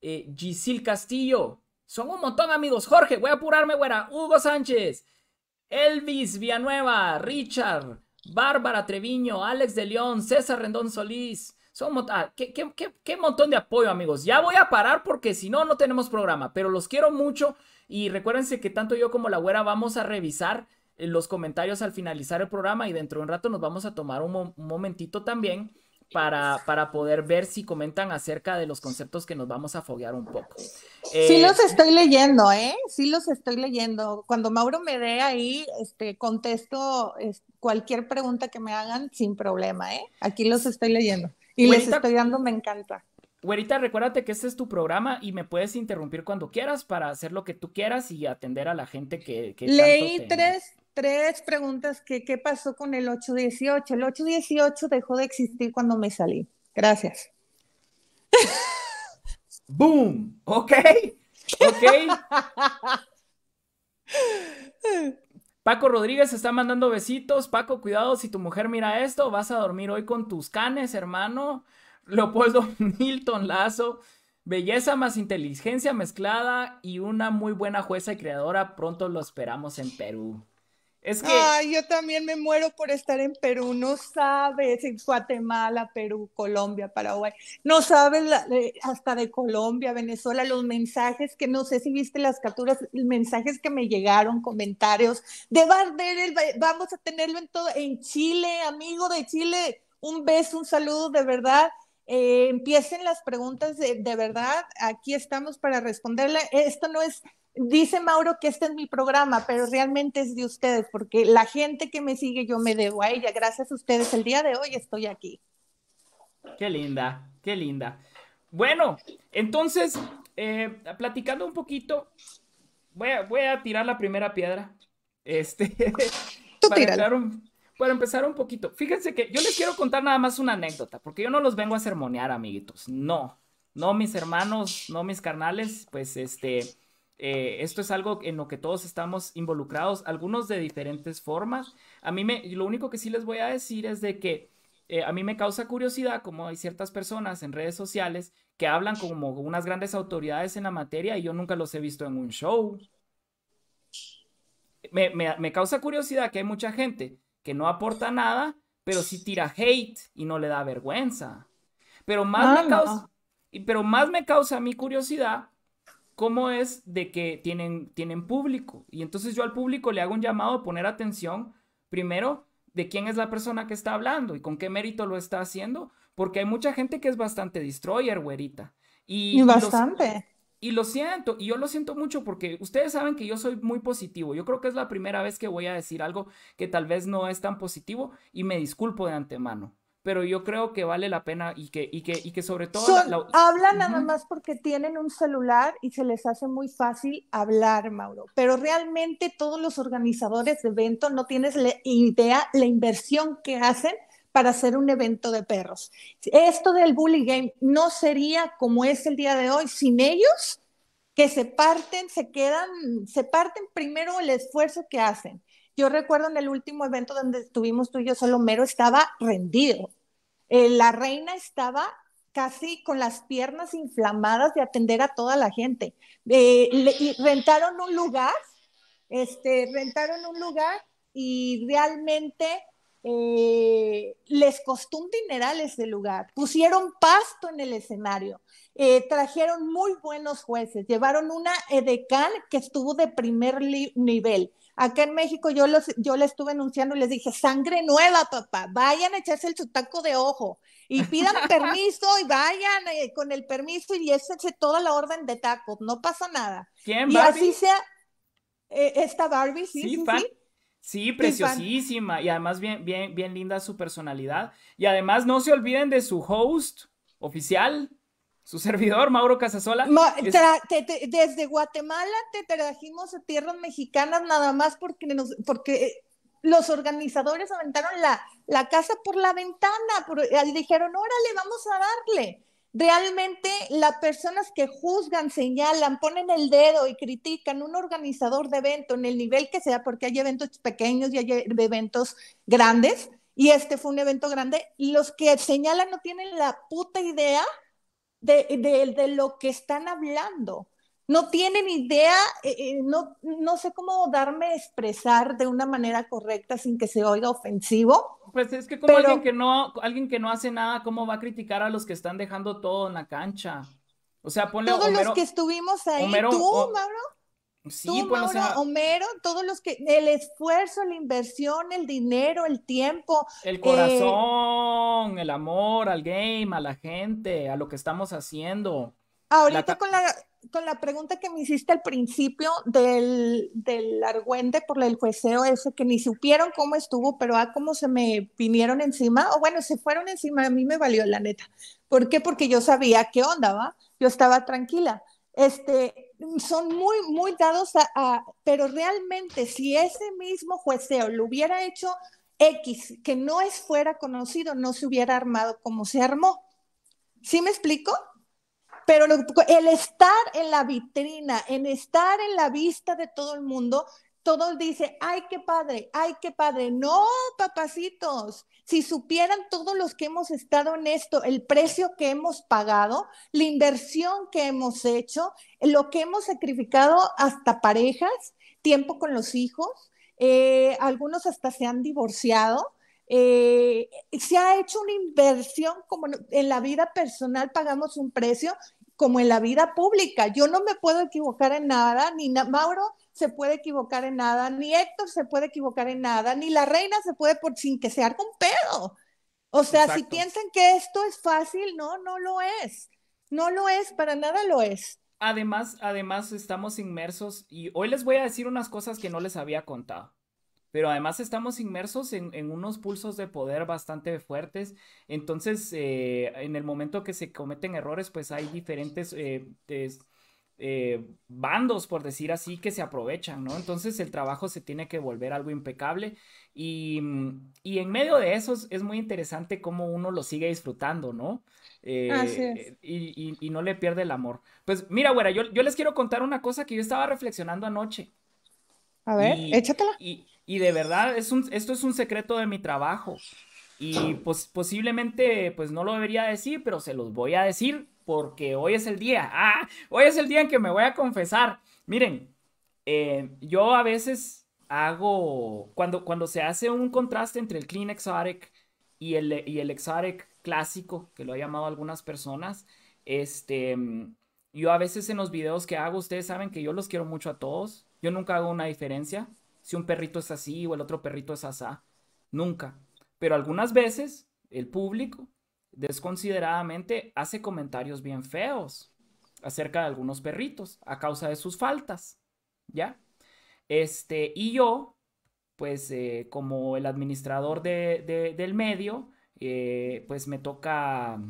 eh, Gisil Castillo. Son un montón, amigos. Jorge, voy a apurarme, güera. Hugo Sánchez, Elvis Villanueva, Richard, Bárbara Treviño, Alex de León, César Rendón Solís. Son un ah, qué, montón de apoyo, amigos. Ya voy a parar porque si no, no tenemos programa. Pero los quiero mucho. Y recuérdense que tanto yo como la güera vamos a revisar eh, los comentarios al finalizar el programa. Y dentro de un rato nos vamos a tomar un momentito también para, poder ver si comentan acerca de los conceptos que nos vamos a foguear un poco. sí eh, los estoy
leyendo, ¿eh? Sí los estoy leyendo. Cuando Mauro me dé ahí, este, contesto cualquier pregunta que me hagan sin problema, ¿eh? Aquí los estoy leyendo. Y les estoy dando, me encanta.
Güerita, recuérdate que este es tu programa y me puedes interrumpir cuando quieras para hacer lo que tú quieras y atender a la gente que... que Leí
tres tres preguntas qué pasó con el 818. El 818 dejó de existir cuando me salí. Gracias. [LAUGHS] Boom. Ok.
Ok. [LAUGHS] Paco Rodríguez está mandando besitos. Paco, cuidado, si tu mujer mira esto, vas a dormir hoy con tus canes, hermano. Leopoldo [LAUGHS] Milton Lazo. Belleza más inteligencia mezclada y una muy buena jueza y creadora. Pronto lo esperamos en Perú. Es que... Ay,
yo también me muero por estar en Perú, no sabes, en Guatemala, Perú, Colombia, Paraguay, no sabes hasta de Colombia, Venezuela, los mensajes que no sé si viste las capturas, mensajes que me llegaron, comentarios, de vamos a tenerlo en todo, en Chile, amigo de Chile, un beso, un saludo, de verdad. Eh, empiecen las preguntas de verdad, aquí estamos para responderle. Esto no es dice Mauro que este es mi programa, pero realmente es de ustedes, porque la gente que me sigue yo me debo a ella. Gracias a ustedes, el día de hoy estoy aquí.
Qué linda, qué linda. Bueno, entonces, eh, platicando un poquito, voy a, tirar la primera piedra. Este, [LAUGHS]
Tú para,
para empezar un poquito, fíjense que yo les quiero contar nada más una anécdota, porque yo no los vengo a sermonear, amiguitos. No, no mis hermanos, no mis carnales, pues este, eh, esto es algo en lo que todos estamos involucrados, algunos de diferentes formas. A mí me, lo único que sí les voy a decir es de que eh, a mí me causa curiosidad como hay ciertas personas en redes sociales que hablan como unas grandes autoridades en la materia y yo nunca los he visto en un show. Me, causa curiosidad que hay mucha gente que no aporta nada, pero sí tira hate y no le da vergüenza. Pero más, me, causa, pero más me causa mi curiosidad cómo es de que tienen, tienen público. Y entonces yo al público le hago un llamado a poner atención, primero, de quién es la persona que está hablando y con qué mérito lo está haciendo, porque hay mucha gente que es bastante destroyer, güerita. Y bastante. y lo siento, y yo lo siento mucho porque ustedes saben que yo soy muy positivo. Yo creo que es la primera vez que voy a decir algo que tal vez no es tan positivo y me disculpo de antemano pero yo creo que vale la pena y que, sobre todo... Hablan nada
más porque tienen un celular y se les hace muy fácil hablar, Mauro, pero realmente todos los organizadores de evento no tienes la idea, la inversión que hacen para hacer un evento de perros. Esto del Bully Game no sería como es el día de hoy sin ellos que se parten, se quedan, se parten primero el esfuerzo que hacen yo recuerdo en el último evento donde estuvimos tú y yo solo, Mero estaba rendido. Eh, la reina estaba casi con las piernas inflamadas de atender a toda la gente. Eh, rentaron un lugar, este, rentaron un lugar y realmente eh, les costó un dineral ese lugar. Pusieron pasto en el escenario, trajeron muy buenos jueces, llevaron una edecal que estuvo de primer nivel, Acá en México yo, los, yo les estuve anunciando y les dije, sangre nueva, papá, vayan a echarse el taco de ojo y pidan [LAUGHS] permiso y vayan eh, con el permiso y échense toda la orden de tacos, no pasa nada. ¿Quién, y así sea, eh, esta Barbie, sí, sí, sí,
sí. preciosísima y además bien, bien, bien linda su personalidad. Y además no se olviden de su host oficial, su servidor, Mauro Casasola.
desde Guatemala te trajimos a tierras mexicanas nada más porque, porque eh, los organizadores aventaron la, la casa por la ventana por, y dijeron, órale, vamos a darle. Realmente las personas que juzgan, señalan, ponen el dedo y critican un organizador de evento en el nivel que sea, porque hay eventos pequeños y hay eventos grandes, y este fue un evento grande, los que señalan no tienen la puta idea de, de, lo que están hablando. No tienen idea, eh, eh, no, no sé cómo darme a expresar de una manera correcta sin que se oiga ofensivo.
Pues es que como alguien, que no, alguien que no hace nada, ¿cómo va a criticar a los que están dejando todo en la cancha? O sea, ponle Todos los que
estuvimos ahí, tú,
Sí, Tú, Mauro,
Homero, todos los que, el esfuerzo, la inversión, el dinero, el tiempo. El eh,
corazón, el amor al game, a la gente, a lo que estamos haciendo. Ahorita con, la,
con la pregunta que me hiciste al principio del, del argüente por el jueceo ese, que ni supieron cómo estuvo, pero ah, cómo se me vinieron encima, o bueno, se fueron encima, a mí me valió la neta. ¿Por qué? Porque yo sabía qué onda, ¿va? Yo estaba tranquila. Este, son muy, muy dados a, pero realmente si ese mismo jueceo lo hubiera hecho X, que no es fuera conocido, no se hubiera armado como se armó. ¿Sí me explico? Pero el estar en la vitrina, en estar en la vista de todo el mundo, todos dicen, ay, qué padre, ay, qué padre. No, papacitos, si supieran todos los que hemos estado en esto, el precio que hemos pagado, la inversión que hemos hecho, lo que hemos sacrificado hasta parejas, tiempo con los hijos, eh, algunos hasta se han divorciado. Eh, se ha hecho una inversión como en la vida personal, pagamos un precio como en la vida pública. Yo no me puedo equivocar en nada, ni Mauro se puede equivocar en nada, ni Héctor se puede equivocar en nada, ni la reina se puede por sin que se con un pedo. O sea, si piensan que esto es
fácil, no, no lo es. No lo es,
para nada lo es.
Además, además estamos inmersos y hoy les voy a decir unas cosas que no les había contado pero además estamos inmersos en, unos pulsos de poder bastante fuertes. Entonces, eh, en el momento que se cometen errores, pues hay diferentes eh, eh, bandos, por decir así, que se aprovechan, ¿no? Entonces el trabajo se tiene que volver algo impecable y, en medio de eso es muy interesante cómo uno lo sigue disfrutando, ¿no? Así es. Y, no le pierde el amor. Pues mira, güera, yo, yo les quiero contar una cosa que yo estaba reflexionando anoche. A ver, échatela. Y, y de verdad, esto es un secreto de mi trabajo. Y pues, posiblemente, pues no lo debería decir, pero se los voy a decir porque hoy es el día. [LAUGHS] Ah, hoy es el día en que me voy a confesar. Miren, eh, yo a veces hago, cuando, cuando se hace un contraste entre el Clean Exotic y el, y el Exotic clásico, que lo ha llamado algunas personas, este, mm, yo a veces en los videos que hago, ustedes saben que yo los quiero mucho a todos. Yo nunca hago una diferencia si un perrito es así o el otro perrito es asá. Nunca. Pero algunas veces el público desconsideradamente hace comentarios bien feos acerca de algunos perritos a causa de sus faltas. ¿Ya? Este, y yo, pues eh, como el administrador del medio, eh, pues me toca,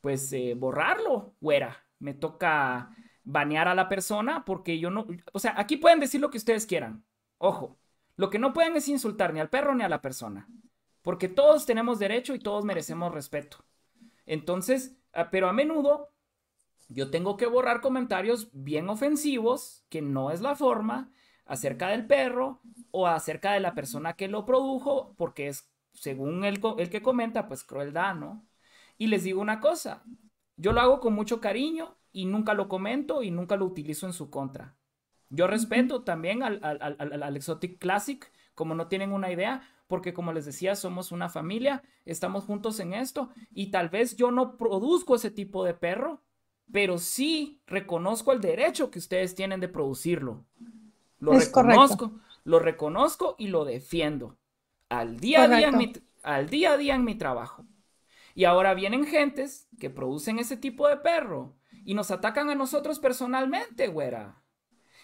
pues eh, borrarlo, güera. Me toca banear a la persona porque yo no, o sea, aquí pueden decir lo que ustedes quieran. Ojo, lo que no pueden es insultar ni al perro ni a la persona, porque todos tenemos derecho y todos merecemos respeto. Entonces, ah, pero a menudo yo tengo que borrar comentarios bien ofensivos, que no es la forma, acerca del perro o acerca de la persona que lo produjo, porque es, según el, que comenta, pues crueldad, ¿no? Y les digo una cosa, yo lo hago con mucho cariño y nunca lo comento y nunca lo utilizo en su contra. Yo respeto también al, al, al, Exotic Classic, como no tienen una idea, porque como les decía, somos una familia, estamos juntos en esto, y tal vez yo no produzco ese tipo de perro, pero sí reconozco el derecho que ustedes tienen de producirlo. Lo es reconozco, lo reconozco y lo defiendo. Al día, a día mi, al día a día en mi trabajo. Y ahora vienen gentes que producen ese tipo de perro y nos atacan a nosotros personalmente, güera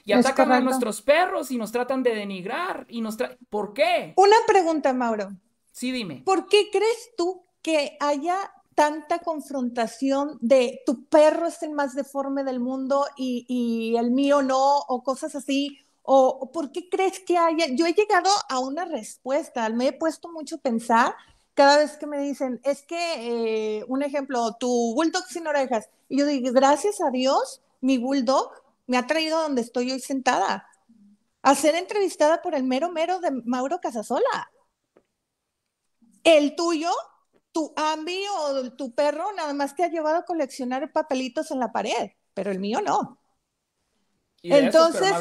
y atacan a nuestros perros y nos tratan de denigrar y nos ¿Por qué? Una pregunta, Mauro. Sí, dime. ¿Por qué crees tú que haya tanta
confrontación de tu perro es el más deforme del mundo y, el mío no, o cosas así, o por qué crees que haya, yo he llegado a una respuesta, me he puesto mucho a pensar cada vez que me dicen, es que, eh, un ejemplo, tu bulldog sin orejas, y yo digo, gracias a Dios, mi bulldog me ha traído donde estoy hoy sentada, a ser entrevistada por el mero mero de Mauro Casasola. El tuyo, tu ambi o tu perro nada más te ha llevado a coleccionar papelitos en la pared, pero el mío no.
Entonces,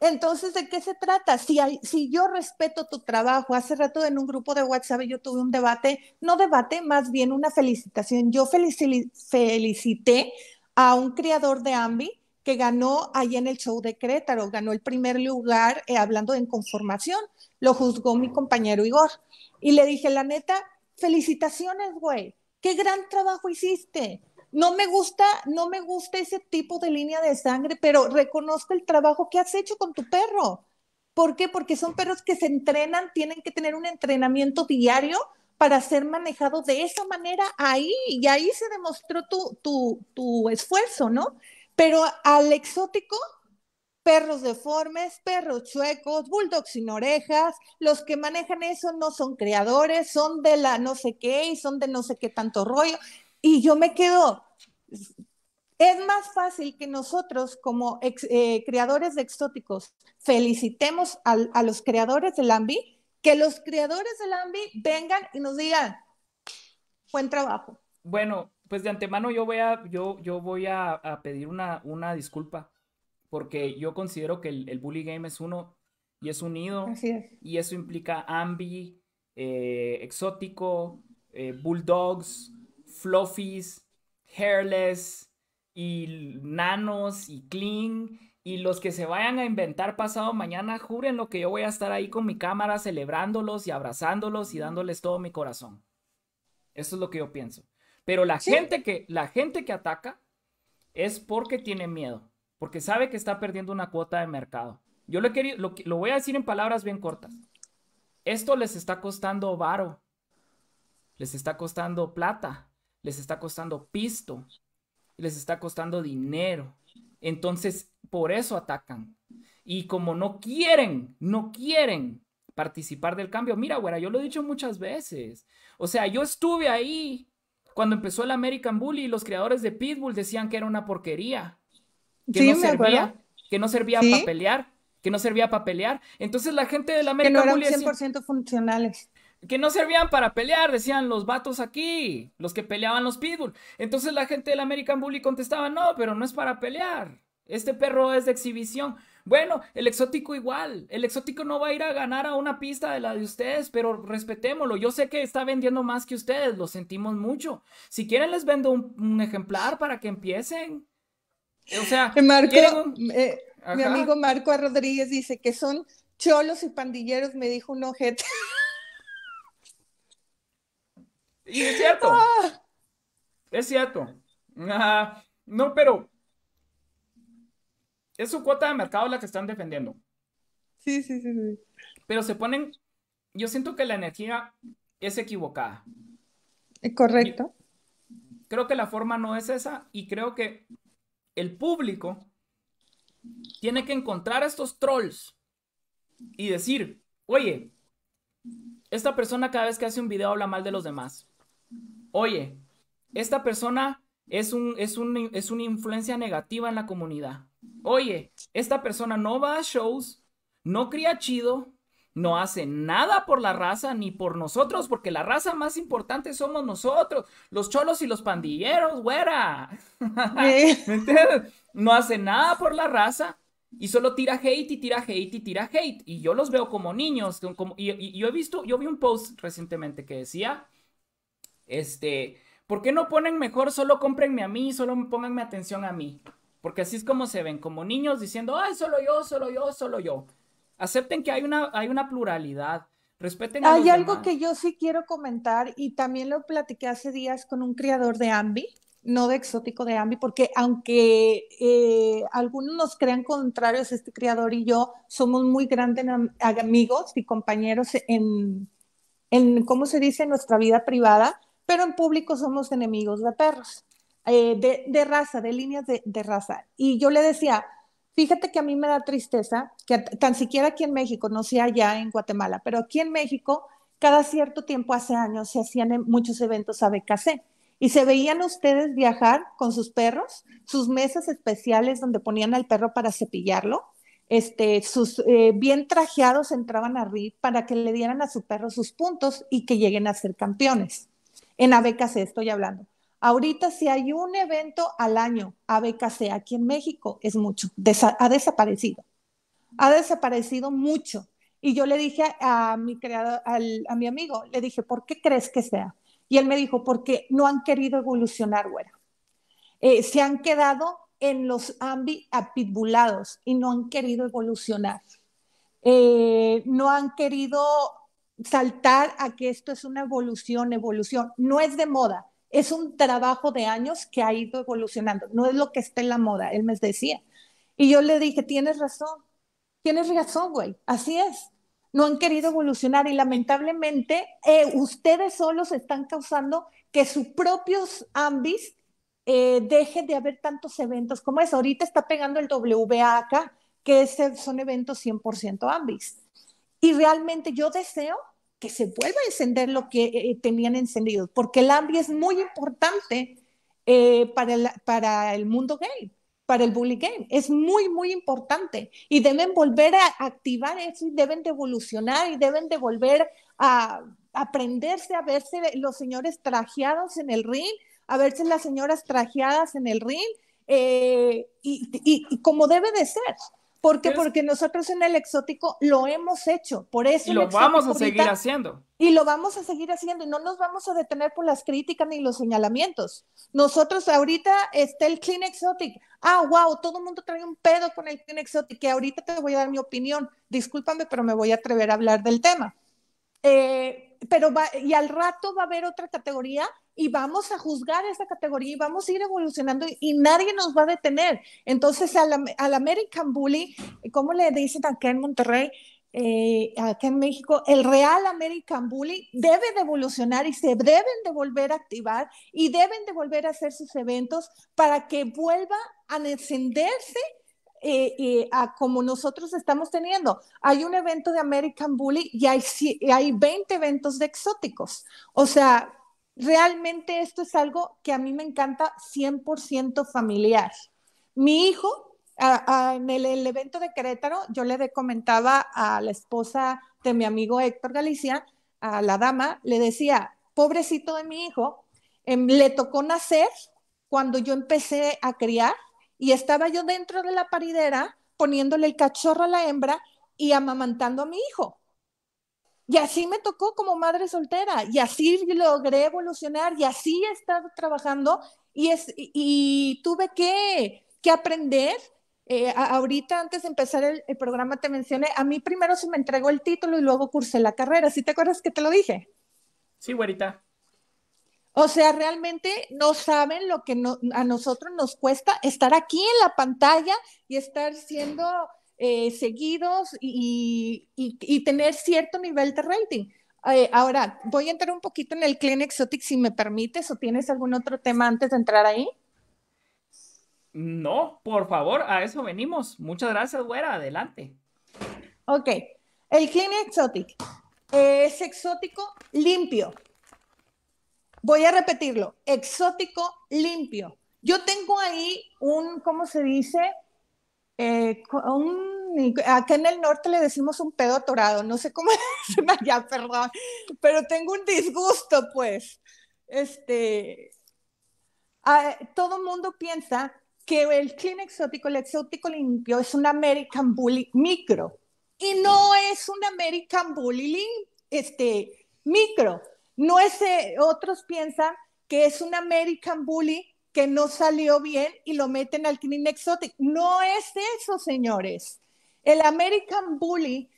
entonces, ¿de qué se trata? Si, si yo respeto tu trabajo, hace rato en un grupo de WhatsApp yo tuve un debate, no debate, más bien una felicitación. Yo felicité a un criador de Ambi que ganó ahí en el show de Crétaro, ganó el primer lugar eh, hablando en conformación, lo juzgó mi compañero Igor. Y le dije, la neta, felicitaciones, güey, qué gran trabajo hiciste. No me gusta, no me gusta ese tipo de línea de sangre, pero reconozco el trabajo que has hecho con tu perro. ¿Por qué? Porque son perros que se entrenan, tienen que tener un entrenamiento diario para ser manejado de esa manera ahí, y ahí se demostró tu, tu, tu esfuerzo, ¿no? Pero al exótico, perros deformes, perros chuecos, bulldogs sin orejas, los que manejan eso no son creadores, son de la no sé qué y son de no sé qué tanto rollo. Y yo me quedo, es más fácil que nosotros como eh, creadores de exóticos felicitemos a, a los creadores del AMBI, que los creadores del AMBI vengan y nos digan, buen trabajo.
Bueno, pues de antemano yo voy a, yo, yo voy a, pedir una, una disculpa, porque yo considero que el, bully game es uno y es unido. Así es. Y eso implica ambi, eh, exótico, eh, bulldogs, fluffies, hairless y nanos y clean. Y los que se vayan a inventar pasado mañana, juren lo que yo voy a estar ahí con mi cámara celebrándolos y abrazándolos y dándoles todo mi corazón. Eso es lo que yo pienso. Pero la gente que la gente que ataca es porque tiene miedo, porque sabe que está perdiendo una cuota de mercado. Yo lo, he lo, voy a decir en palabras bien cortas. Esto les está costando varo, les está costando plata, les está costando pisto, les está costando dinero. Entonces, por eso atacan. Y como no quieren, no quieren participar del cambio. Mira, güera, yo lo he dicho muchas veces. O sea, yo estuve ahí cuando empezó el American Bully, los creadores de Pitbull decían que era una porquería. Que no servía, que no servía para pelear, que no servía para pelear. Entonces la gente del American Bully. Que eran 100% funcionales. Que no servían para pelear, decían los vatos aquí, los que peleaban los Pitbull. Entonces la gente del American Bully contestaba, no, pero no es para pelear. Este perro es de exhibición. Bueno, el exótico igual. El exótico no va a ir a ganar a una pista de la de ustedes, pero respetémoslo. Yo sé que está vendiendo más que ustedes, lo sentimos mucho. Si quieren, les vendo un, ejemplar para que empiecen. O sea, eh,
eh, mi amigo Marco Rodríguez dice que son cholos y pandilleros, me dijo un ojete.
Y es cierto. Ah. Es cierto. No, pero es su cuota de mercado la que están defendiendo. Sí, sí, sí, Pero se ponen, yo siento que la energía es equivocada.
Eh, correcto.
Creo que la forma no es esa y creo que el público tiene que encontrar a estos trolls y decir, oye, esta persona cada vez que hace un video habla mal de los demás. Oye, esta persona es, es, un, es una influencia negativa en la comunidad. Oye, esta persona no va a shows, no cría chido, no hace nada por la raza ni por nosotros, porque la raza más importante somos nosotros, los cholos y los pandilleros, güera. [LAUGHS] No hace nada por la raza y solo tira hate y tira hate y tira hate. Y yo los veo como niños. y, yo he visto, yo vi un post recientemente que decía, este, ¿por qué no ponen mejor solo cómprenme a mí, solo pónganme atención a mí? Porque así es como se ven, como niños diciendo, ay, solo yo, solo yo, solo yo. Acepten que hay una, hay una pluralidad. Respeten Hay algo que
yo sí quiero comentar y también lo platiqué hace días con un criador de Ambi, no de exótico de Ambi, porque aunque eh, algunos nos crean contrarios, este criador y yo somos muy grandes amigos y compañeros en, en, ¿cómo se dice?, en nuestra vida privada, pero en público somos enemigos de perros. Eh, de, raza, de líneas de, raza. Y yo le decía, fíjate que a mí me da tristeza, que tan siquiera aquí en México, no sea allá en Guatemala, pero aquí en México, cada cierto tiempo, hace años, se hacían muchos eventos a BKC. Y se veían ustedes viajar con sus perros, sus mesas especiales donde ponían al perro para cepillarlo, este, sus eh, bien trajeados entraban a para que le dieran a su perro sus puntos y que lleguen a ser campeones. En abkc estoy hablando. Ahorita si hay un evento al año, ABKC, aquí en México, es mucho, ha desaparecido, ha desaparecido mucho. Y yo le dije a, mi amigo, le dije, ¿por qué crees que sea? Y él me dijo, porque no han querido evolucionar, güera. Eh, se han quedado en los ambi apitbulados y no han querido evolucionar. Eh, no han querido saltar a que esto es una evolución, evolución. No es de moda es un trabajo de años que ha ido evolucionando, no es lo que está en la moda, él me decía. Y yo le dije, tienes razón, tienes razón, güey, así es. No han querido evolucionar y lamentablemente eh, ustedes solos están causando que sus propios ambis eh, dejen de haber tantos eventos como es. Ahorita está pegando el WA que son eventos 100% ambis. Y realmente yo deseo que se vuelva a encender lo que eh, eh, tenían encendido, porque el hambre es muy importante eh, para, el, para el mundo gay, para el bully game. Es muy, muy importante y deben volver a activar eso y deben de evolucionar y deben de volver a aprenderse a verse los señores trajeados en el ring, a verse las señoras trajeadas en el ring y, y, y como debe de ser. ¿Por qué? Porque nosotros en el exótico lo hemos hecho, por eso. Y lo vamos a seguir haciendo. Y lo vamos a seguir haciendo y no nos vamos a detener por las críticas ni los señalamientos. Nosotros ahorita está el Clean Exotic. Ah, wow, todo el mundo trae un pedo con el Clean Exotic, que ahorita te voy a dar mi opinión. Discúlpame, pero me voy a atrever a hablar del tema. Eh, pero y al rato va a haber otra categoría y vamos a juzgar esa categoría y vamos a ir evolucionando y, nadie nos va a detener. Entonces, al, American Bully, como le dicen aquí en Monterrey? aquí eh, acá en México, el Real American Bully debe de evolucionar y se deben de volver a activar y deben de volver a hacer sus eventos para que vuelva a encenderse eh, eh, como nosotros estamos teniendo. Hay un evento de American Bully y hay, 20 eventos de exóticos. O sea, realmente esto es algo que a mí me encanta 100% familiar. Mi hijo, en el, evento de Querétaro, yo le comentaba a la esposa de mi amigo Héctor Galicia, a la dama, le decía, pobrecito de mi hijo, em, le tocó nacer cuando yo empecé a criar y estaba yo dentro de la paridera poniéndole el cachorro a la hembra y amamantando a mi hijo. Y así me tocó como madre soltera y así logré evolucionar y así he estado trabajando y, y, tuve que, aprender. Eh, ahorita antes de empezar el, programa te mencioné, a mí primero se me entregó el título y luego cursé la carrera. si te acuerdas que te lo dije?
Sí, güerita.
O sea, realmente no saben lo que a nosotros nos cuesta estar aquí en la pantalla y estar siendo eh, seguidos y, tener cierto nivel de rating. Eh, ahora, voy a entrar un poquito en el Clean Exotic, si me permites, o tienes algún otro tema antes de entrar ahí.
No, por favor, a eso venimos. Muchas gracias, güera, adelante.
Ok, el Clean Exotic es exótico limpio, Voy a repetirlo, exótico limpio. Yo tengo ahí un, ¿cómo se dice? Eh, un, acá en el norte le decimos un pedo atorado, no sé cómo se [LAUGHS] llama, perdón, pero tengo un disgusto, pues. Este, a, todo mundo piensa que el clean exótico, el exótico limpio, es un American Bully micro y no es un American Bully este, micro. No es, otros piensan que es un American Bully que no salió bien y lo meten al Clean Exotic. No es eso, señores. El American Bully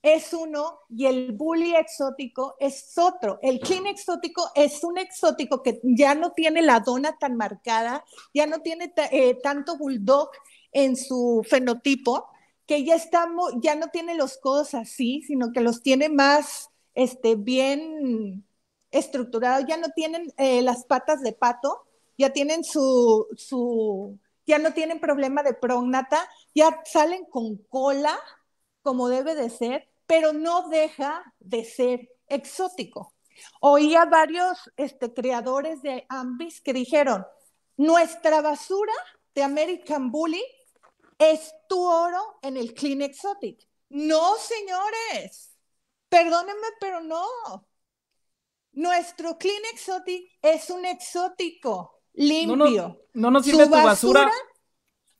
es uno y el bully exótico es otro. El clean exótico es un exótico que ya no tiene la dona tan marcada, ya no tiene eh, tanto bulldog en su fenotipo, que ya, está, ya no tiene los codos así, sino que los tiene más este, bien estructurado, ya no tienen eh, las patas de pato, ya tienen su, ya no tienen problema de prógnata, ya salen con cola, como debe de ser, pero no deja de ser exótico. Oía varios este, creadores de Ambis que dijeron, nuestra basura de American Bully es tu oro en el Clean Exotic. No, señores, perdónenme, pero no. Nuestro clean exotic es un exótico limpio.
No, nos sirve tu basura.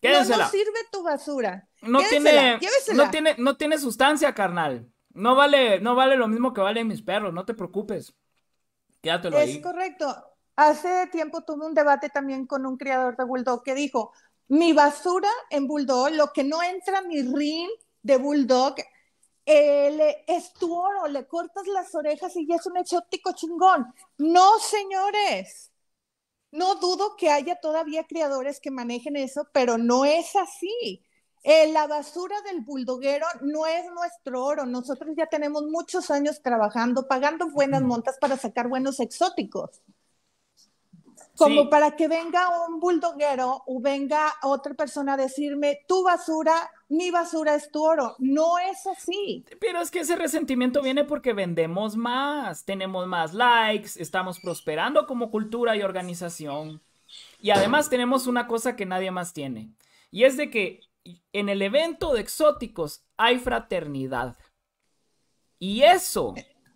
No nos sirve
tu basura. No tiene, no tiene,
no tiene sustancia, carnal. No vale, no vale lo mismo que valen mis perros, no te preocupes. Quédatelo es Es
correcto. Hace tiempo tuve un debate también con un criador de bulldog que dijo, mi basura en bulldog, lo que no entra mi ring de bulldog, eh, es tu oro, le cortas las orejas y ya es un exótico chingón. No, señores. No dudo que haya todavía criadores que manejen eso, pero no es así. Eh, la basura del buldoguero no es nuestro oro. Nosotros ya tenemos muchos años trabajando, pagando buenas montas para sacar buenos exóticos. Como para que venga un buldoguero o venga otra persona a decirme, tu basura mi basura es tu oro. No es así.
Pero es que ese resentimiento viene porque vendemos más, tenemos más likes, estamos prosperando como cultura y organización. Y además tenemos una cosa que nadie más tiene. Y es de que en el evento de exóticos hay fraternidad. Y eso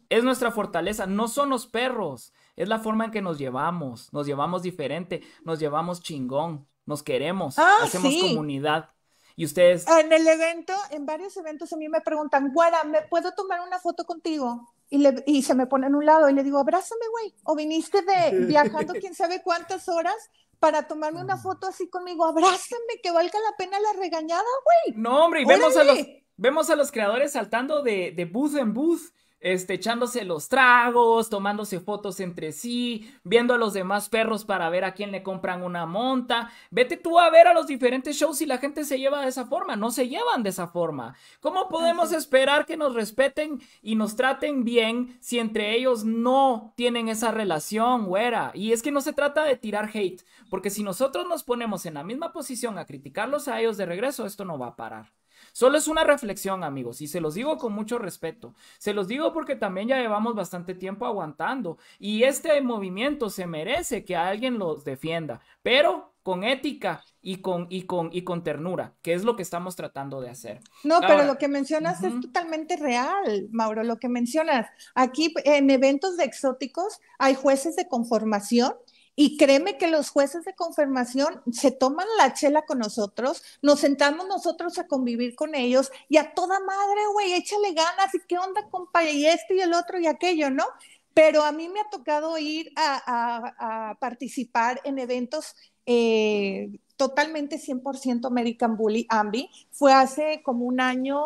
es nuestra fortaleza, no son los perros, es la forma en que nos llevamos, nos llevamos diferente, nos llevamos chingón, nos queremos, ah, hacemos comunidad. Y ustedes... En el
evento, en varios eventos a mí me preguntan, Guara, ¿me puedo tomar una foto contigo? Y, le, y se me pone en un lado y le digo, abrázame, güey. O viniste de [LAUGHS] viajando quién sabe cuántas horas para tomarme una mm. foto así conmigo. Abrázame, que valga la pena la regañada,
güey. No, hombre, y vemos a los, vemos a los creadores saltando de, bus booth en booth este, echándose los tragos, tomándose fotos entre sí, viendo a los demás perros para ver a quién le compran una monta. Vete tú a ver a los diferentes shows si la gente se lleva de esa forma, no se llevan de esa forma. ¿Cómo podemos esperar que nos respeten y nos traten bien si entre ellos no tienen esa relación, güera? Y es que no se trata de tirar hate, porque si nosotros nos ponemos en la misma posición a criticarlos a ellos de regreso, esto no va a parar. Solo es una reflexión, amigos, y se los digo con mucho respeto. Se los digo porque también ya llevamos bastante tiempo aguantando y este movimiento se merece que alguien los defienda, pero con ética y con, y con, y con ternura, que es lo que estamos tratando de hacer. No, pero lo
que mencionas es totalmente real, Mauro, lo que mencionas. Aquí en eventos de exóticos hay jueces de conformación y créeme que los jueces de confirmación se toman la chela con nosotros, nos sentamos nosotros a convivir con ellos y a toda madre, güey, échale ganas y qué onda, compa, y este y el otro y aquello, ¿no? Pero a mí me ha tocado ir a, participar en eventos eh, totalmente 100% American Bully Ambi. Fue hace como un año,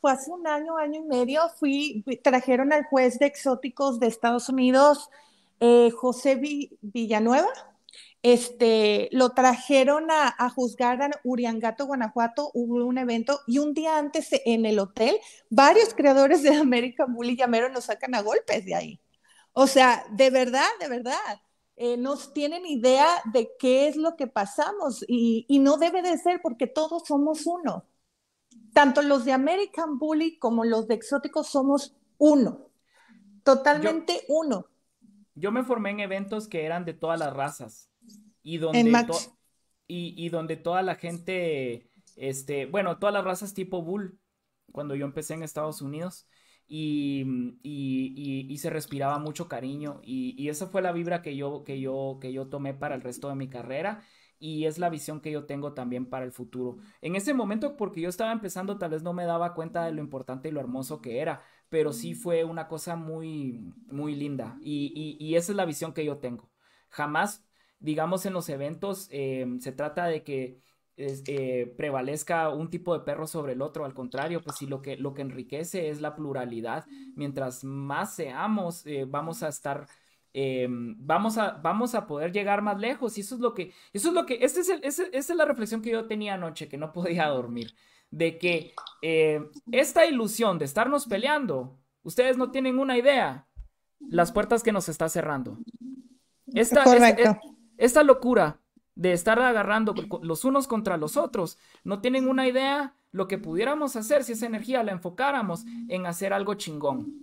fue hace un año, año y medio, fui, trajeron al juez de exóticos de Estados Unidos, eh, José Villanueva, este, lo trajeron a, juzgar a Uriangato, Guanajuato, hubo un evento y un día antes en el hotel, varios creadores de American Bully llamaron, nos sacan a golpes de ahí. O sea, de verdad, de verdad. Eh, nos tienen idea de qué es lo que pasamos y, no debe de ser porque todos somos uno. Tanto los de American Bully como los de Exóticos somos uno, totalmente uno.
Yo me formé en eventos que eran de todas las razas y donde, y, donde toda la gente, este, bueno, todas las razas tipo bull, cuando yo empecé en Estados Unidos. Y, y, y, se respiraba mucho cariño y, y, esa fue la vibra que yo, que, yo, que yo tomé para el resto de mi carrera y es la visión que yo tengo también para el futuro. En ese momento, porque yo estaba empezando, tal vez no me daba cuenta de lo importante y lo hermoso que era, pero sí mm. fue una cosa muy, muy linda. Y, esa es la visión que yo tengo. Jamás, digamos, en los eventos eh, se trata de que eh, prevalezca un tipo de perro sobre el otro, al contrario, pues sí, lo que, enriquece es la pluralidad. Mientras más seamos, eh, vamos a estar... vamos, a, vamos a poder llegar más lejos. Y eso es lo que, eso es lo que, esa es la reflexión que yo tenía anoche, que no podía dormir de que eh, esta ilusión de estarnos peleando, ustedes no tienen una idea las puertas que nos está cerrando. esta locura de estar agarrando los unos contra los otros, no tienen una idea lo que pudiéramos hacer si esa energía la enfocáramos en hacer algo chingón.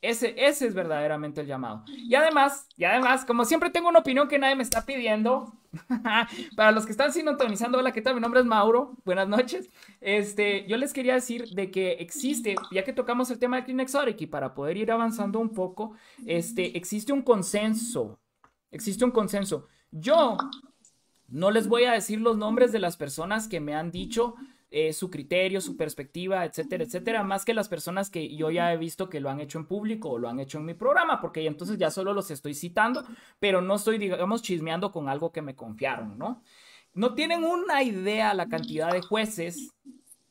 Ese, es verdaderamente el llamado. Y además, y además, como siempre tengo una opinión que nadie me está pidiendo, [LAUGHS] para los que están sintonizando, hola, ¿qué tal? Mi nombre es Mauro, buenas noches. Este, yo les quería decir de que existe, ya que tocamos el tema de Clean Exotic y para poder ir avanzando un poco, este, existe un consenso, existe un consenso. Yo no les voy a decir los nombres de las personas que me han dicho eh, su criterio, su perspectiva, etcétera, etcétera, más que las personas que yo ya he visto que lo han hecho en público o lo han hecho en mi programa, porque entonces ya solo los estoy citando, pero no estoy, digamos, chismeando con algo que me confiaron, ¿no? No tienen una idea la cantidad de jueces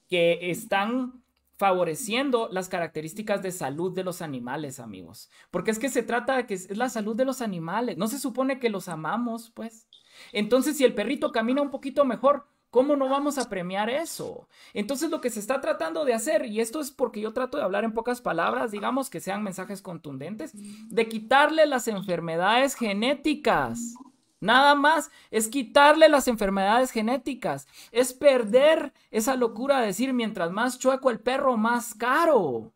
que están favoreciendo las características de salud de los animales, amigos. Porque es que se trata de que es la salud de los animales. No se supone que los amamos, pues. Entonces, si el perrito camina un poquito mejor, ¿Cómo no vamos a premiar eso? Entonces lo que se está tratando de hacer, y esto es porque yo trato de hablar en pocas palabras, digamos que sean mensajes contundentes, de quitarle las enfermedades genéticas. Nada más es quitarle las enfermedades genéticas, es perder esa locura de decir mientras más chueco el perro, más caro.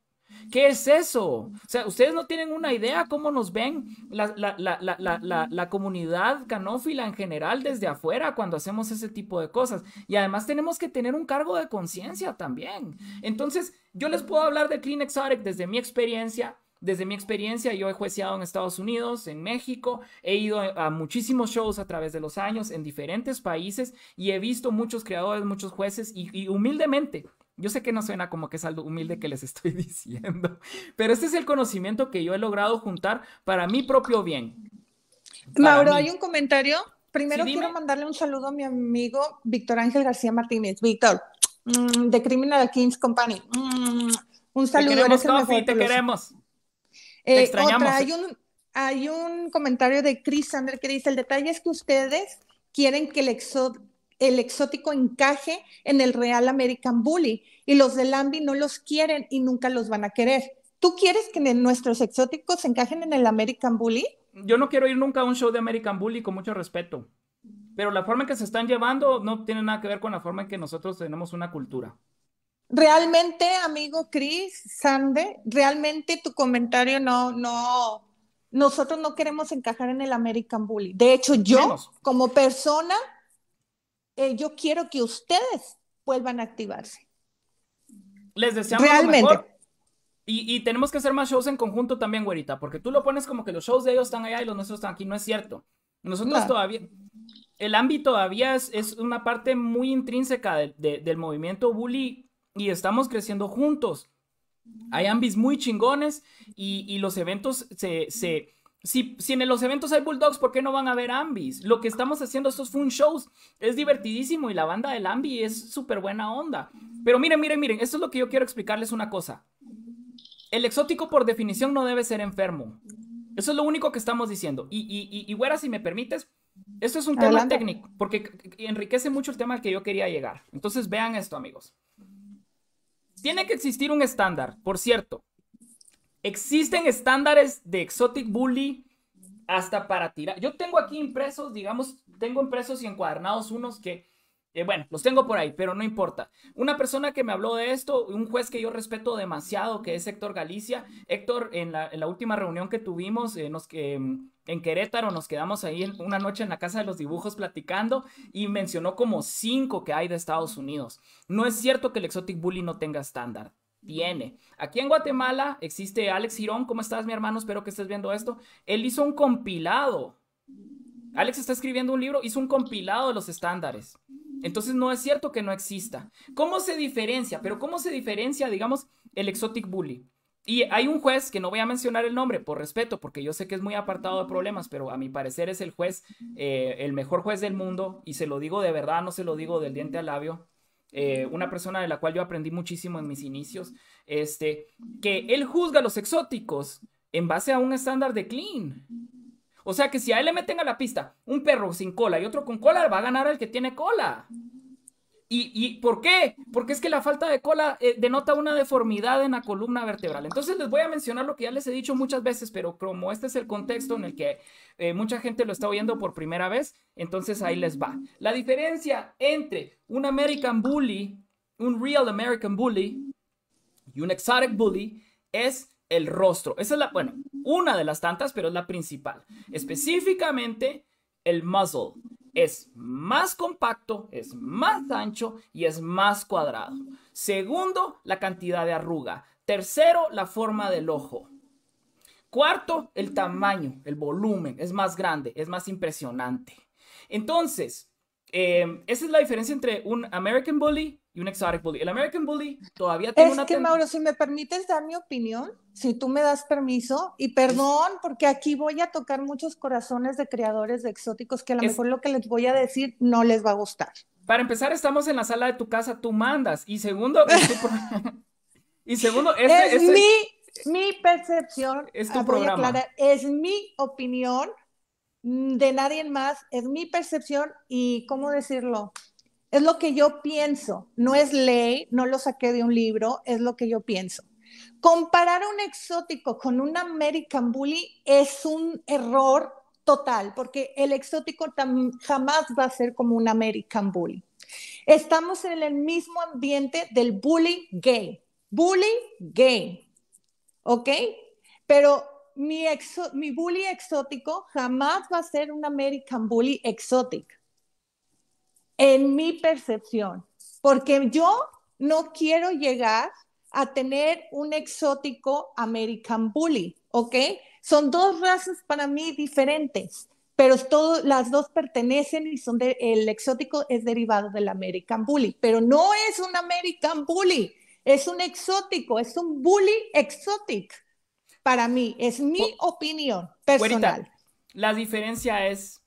¿Qué es eso? O sea, ustedes no tienen una idea cómo nos ven la, comunidad canófila en general desde afuera cuando hacemos ese tipo de cosas. Y además tenemos que tener un cargo de conciencia también. Entonces, yo les puedo hablar de Clean Exotic desde mi experiencia. Desde mi experiencia, yo he jueceado en Estados Unidos, en México, he ido a muchísimos shows a través de los años en diferentes países y he visto muchos creadores, muchos jueces y humildemente yo sé que no suena como que es algo humilde que les estoy [LAUGHS] diciendo, pero este es el conocimiento que yo he logrado juntar para mi propio bien. Mauro, ¿hay un
comentario? Primero quiero mandarle un saludo a mi amigo Víctor Ángel García Martínez. Víctor, mm, de Criminal Kings Company. Mm, un saludo. Te queremos, te queremos.
Eh, te extrañamos. hay,
un, hay un comentario de Chris Sander que dice, el detalle es que ustedes quieren que el, exo el exótico encaje en el Real American Bully y los de Ambi no los quieren y nunca los van a querer. ¿Tú quieres que nuestros exóticos encajen en el American Bully?
Yo no quiero ir nunca a un show de American Bully con mucho respeto, pero la forma en que se están llevando no tiene nada que ver con la forma en que nosotros tenemos una cultura.
Realmente, amigo Chris, Sande, realmente tu comentario no, no, nosotros no queremos encajar en el American Bully. De hecho, yo como persona eh, yo quiero que ustedes vuelvan a activarse.
Les deseamos Realmente. Lo mejor. Y, tenemos que hacer más shows en conjunto también, güerita, porque tú lo pones como que los shows de ellos están allá y los nuestros están aquí, no es cierto. Nosotros todavía, el ámbito todavía es, una parte muy intrínseca del movimiento bully y estamos creciendo juntos. Hay ambis muy chingones y, y los eventos se, se si, en los eventos hay Bulldogs, ¿por qué no van a ver Ambis? Lo que estamos haciendo estos fun shows es divertidísimo y la banda del Ambi es súper buena onda. Pero miren, miren, miren, esto es lo que yo quiero explicarles una cosa. El exótico por definición no debe ser enfermo. Eso es lo único que estamos diciendo. Y, y, güera, si me permites, esto es un tema técnico, porque enriquece mucho el tema al que yo quería llegar. Entonces vean esto, amigos. Tiene que existir un estándar, por cierto, Existen estándares de Exotic Bully hasta para tirar. Yo tengo aquí impresos, digamos, tengo impresos y encuadernados unos que, eh, bueno, los tengo por ahí, pero no importa. Una persona que me habló de esto, un juez que yo respeto demasiado, que es Héctor Galicia. Héctor, en la, última reunión que tuvimos, eh, eh, en Querétaro, nos quedamos ahí una noche en la Casa de los Dibujos platicando y mencionó como cinco que hay de Estados Unidos. No es cierto que el Exotic Bully no tenga estándar tiene. Aquí en Guatemala existe Alex Girón. ¿Cómo estás, mi hermano? Espero que estés viendo esto. Él hizo un compilado. Alex está escribiendo un libro, hizo un compilado de los estándares. Entonces no es cierto que no exista. ¿Cómo se diferencia? Pero ¿cómo se diferencia, digamos, el exotic bully? Y hay un juez que no voy a mencionar el nombre por respeto, porque yo sé que es muy apartado de problemas, pero a mi parecer es el juez, eh, el mejor juez del mundo, y se lo digo de verdad, no se lo digo del diente al labio. Eh, una persona de la cual yo aprendí muchísimo en mis inicios, este, que él juzga a los exóticos en base a un estándar de clean. O sea que si a él le meten a la pista un perro sin cola y otro con cola, va a ganar el que tiene cola. ¿Y, por qué? Porque es que la falta de cola eh, denota una deformidad en la columna vertebral. Entonces les voy a mencionar lo que ya les he dicho muchas veces, pero como este es el contexto en el que eh, mucha gente lo está oyendo por primera vez, entonces ahí les va. La diferencia entre un American Bully, un Real American Bully y un Exotic Bully es el rostro. Esa es la, bueno, una de las tantas, pero es la principal. Específicamente el muzzle es más compacto, es más ancho y es más cuadrado. Segundo, la cantidad de arruga. Tercero, la forma del ojo. Cuarto, el tamaño, el volumen, es más grande, es más impresionante. Entonces, eh, esa es la diferencia entre un American Bully y un exotic bully. El American bully todavía tiene es que, Mauro, si
me permites dar mi opinión, si tú me das permiso, y perdón, porque aquí voy a tocar muchos corazones de creadores de exóticos que a lo mejor lo que les voy a decir no les va a gustar.
Para empezar, estamos en la sala de tu casa, tú mandas. Y segundo, y [LAUGHS] segundo, este, es este mi,
mi percepción. Es tu ah, programa. es mi opinión mm, de nadie más, es mi percepción y, ¿cómo decirlo? Es lo que yo pienso, no es ley, no lo saqué de un libro, es lo que yo pienso. Comparar un exótico con un American Bully es un error total, porque el exótico jamás va a ser como un American Bully. Estamos en el mismo ambiente del bully gay, bully gay, ¿ok? Pero mi, mi bully exótico jamás va a ser un American Bully exótico en mi percepción, porque yo no quiero llegar a tener un exótico American Bully, ¿ok? Son dos razas para mí diferentes, pero todo, las dos pertenecen y son de, el exótico es derivado del American Bully, pero no es un American Bully, es un exótico, es un bully exótico para mí,
es mi opinión
personal.
la diferencia es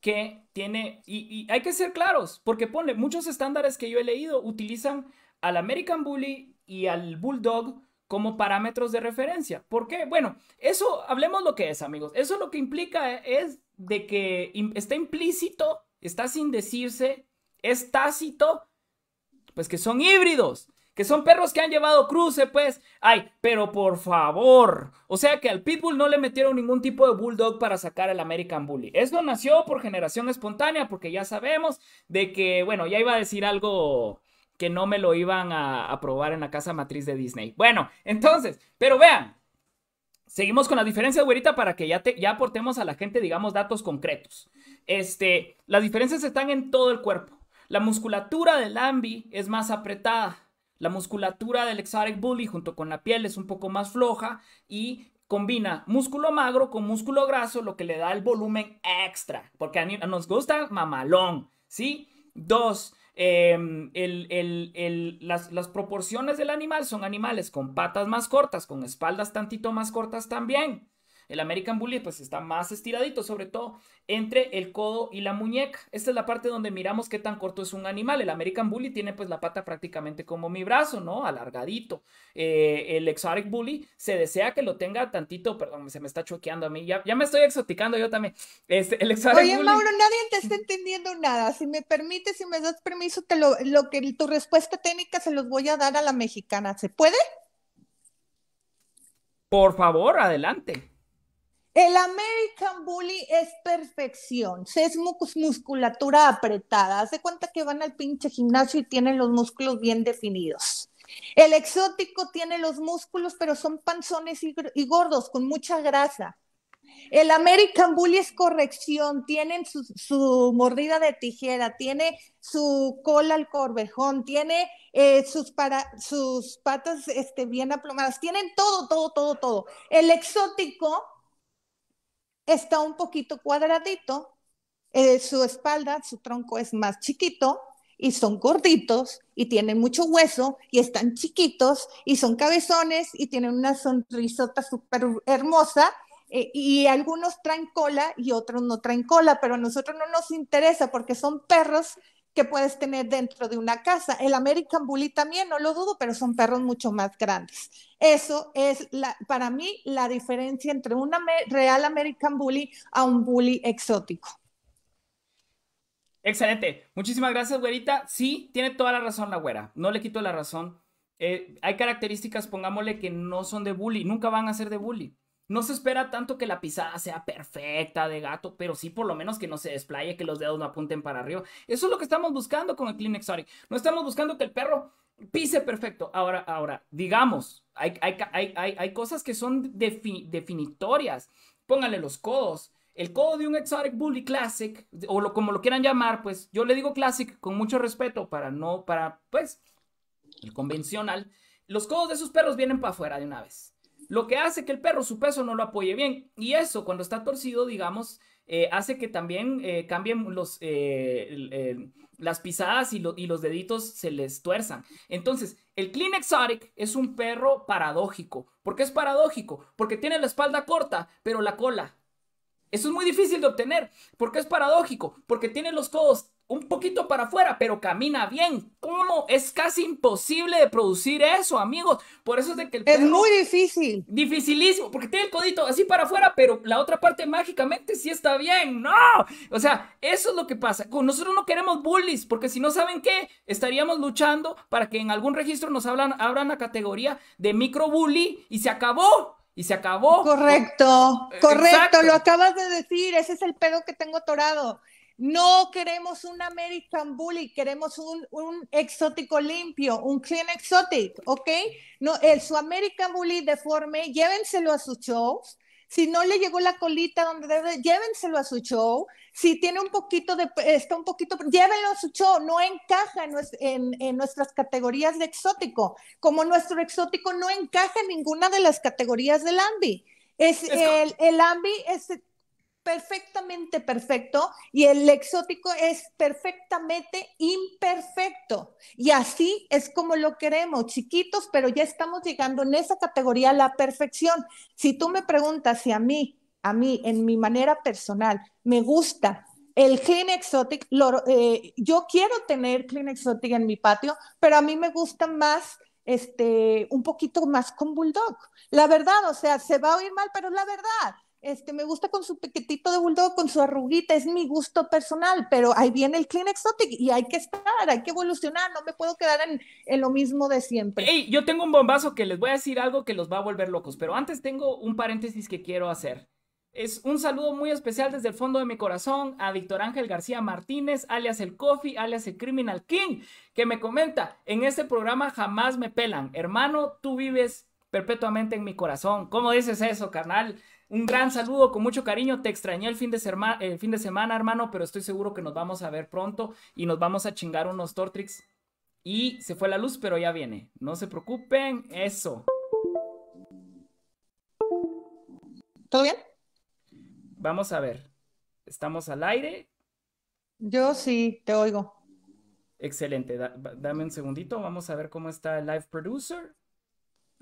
que tiene, y, hay que ser claros, porque pone muchos estándares que yo he leído utilizan al American Bully y al Bulldog como parámetros de referencia. ¿Por qué? Bueno, eso, hablemos lo que es, amigos. Eso lo que implica es de que está implícito, está sin decirse, es tácito, pues que son híbridos. Que son perros que han llevado cruce, pues. Ay, pero por favor. O sea que al Pitbull no le metieron ningún tipo de Bulldog para sacar el American Bully. Esto nació por generación espontánea, porque ya sabemos de que, bueno, ya iba a decir algo que no me lo iban a probar en la casa matriz de Disney. Bueno, entonces, pero vean, Seguimos con las diferencias, güerita, para que ya, te, ya aportemos a la gente, digamos, datos concretos. Este, las diferencias están en todo el cuerpo. La musculatura del ambi es más apretada. La musculatura del Exotic Bully junto con la piel es un poco más floja y combina músculo magro con músculo graso, lo que le da el volumen extra, porque a nos gusta mamalón, ¿sí? Dos, em, las, las, proporciones del animal son animales con patas más cortas, con espaldas tantito más cortas también. El American Bully pues está más estiradito, sobre todo entre el codo y la muñeca. Esta es la parte donde miramos qué tan corto es un animal. El American Bully tiene pues la pata prácticamente como mi brazo, ¿no? Alargadito. Eh, el Exotic Bully se desea que lo tenga tantito, perdón, se me está choqueando a mí, ya, ya me estoy exoticando yo también. Este, el Exotic Oye, Mauro, nadie
te está entendiendo nada. Si me permites, si me das permiso, te lo que tu respuesta técnica se los voy a dar a la mexicana. ¿Se puede?
Por favor, adelante.
El American Bully es perfección, es pues, musculatura apretada, hace cuenta que van al pinche gimnasio y tienen los músculos bien definidos. El exótico tiene los músculos, pero son panzones y, gordos, con mucha grasa. El American Bully es corrección, tienen su, mordida de tijera, tiene su cola al corvejón, tiene eh, sus, patas este, bien aplomadas, tienen todo, todo, todo, todo. El exótico está un poquito cuadradito, eh, su espalda, su tronco es más chiquito y son gorditos y tienen mucho hueso y están chiquitos y son cabezones y tienen una sonrisota súper hermosa eh, y algunos traen cola y otros no traen cola, pero a nosotros no nos interesa porque son perros que puedes tener dentro de una casa. El American Bully también, no lo dudo, pero son perros mucho más grandes. Eso es la, para mí la diferencia entre un real American Bully a un bully exótico.
Excelente. Muchísimas gracias, güerita. Sí, tiene toda la razón la güera. No le quito la razón. Eh, hay características, pongámosle, que no son de bully, nunca van a ser de bully. No se espera tanto que la pisada sea perfecta de gato, pero sí por lo menos que no se desplaye, que los dedos no apunten para arriba. Eso es lo que estamos buscando con el Clean Exotic. No estamos buscando que el perro pise perfecto. Ahora, ahora, digamos, hay, hay, cosas que son definitorias. Póngale los codos. El codo de un Exotic Bully Classic, o lo, como lo quieran llamar, pues yo le digo Classic con mucho respeto para no, para, pues, el convencional. Los codos de esos perros vienen para afuera de una vez lo que hace que el perro su peso no lo apoye bien. Y eso cuando está torcido, digamos, eh, hace que también eh, cambien los, eh, las pisadas y, los deditos se les tuerzan. Entonces, el Clean Exotic es un perro paradójico. ¿Por qué es paradójico? Porque tiene la espalda corta, pero la cola. Eso es muy difícil de obtener. ¿Por qué es paradójico? Porque tiene los codos un poquito para afuera, pero camina bien. ¿Cómo? Es casi imposible de producir eso, amigos. Por eso es de que el Es muy difícil. Dificilísimo, porque tiene el codito así para afuera, pero la otra parte mágicamente sí está bien. ¡No! O sea, eso es lo que pasa. nosotros no queremos bullies, porque si no saben qué, estaríamos luchando para que en algún registro nos hablan, abran la categoría de micro bully y se acabó y se acabó. Correcto, eh, correcto, lo
acabas de decir, ese es el pedo que tengo torado. No queremos un American Bully, queremos un, exótico limpio, un clean exotic, ¿ok? No, el, su American Bully deforme, llévenselo a su show. Si no le llegó la colita donde debe, llévenselo a su show. Si tiene un poquito de, está un poquito, llévenlo a su show. No encaja en, nuestras categorías de exótico. Como nuestro exótico no encaja en ninguna de las categorías del AMBI. Es, el, el AMBI es, perfectamente perfecto y el exótico es perfectamente imperfecto. Y así es como lo queremos, chiquitos, pero ya estamos llegando en esa categoría a la perfección. Si tú me preguntas si a mí, a mí, en mi manera personal, me gusta el Clean Exotic, eh, yo quiero tener Clean Exotic en mi patio, pero a mí me gusta más este, un poquito más con Bulldog. La verdad, o sea, se va a oír mal, pero la verdad. Este, me gusta con su pequeñito de bulldog, con su arruguita, es mi gusto personal, pero ahí viene el clean exotic y hay que estar, hay que evolucionar, no me puedo quedar en, en lo mismo
de siempre. Hey, yo tengo un bombazo que les voy a decir algo que los va a volver locos, pero antes tengo un paréntesis que quiero hacer. Es un saludo muy especial desde el fondo de mi corazón a Víctor Ángel García Martínez, alias el Coffee, alias el Criminal King, que me comenta, en este programa jamás me pelan. Hermano, tú vives perpetuamente en mi corazón. ¿Cómo dices eso, carnal? Un gran saludo, con mucho cariño. Te extrañé el fin, de semana, hermano, pero estoy seguro que nos vamos a ver pronto y nos vamos a chingar unos Tortrix. Y se fue la luz, pero ya viene. No se preocupen, eso. ¿Todo bien? Vamos a ver. ¿Estamos al aire?
Yo sí, te oigo.
Excelente. dame un segundito. Vamos a ver cómo está el live producer.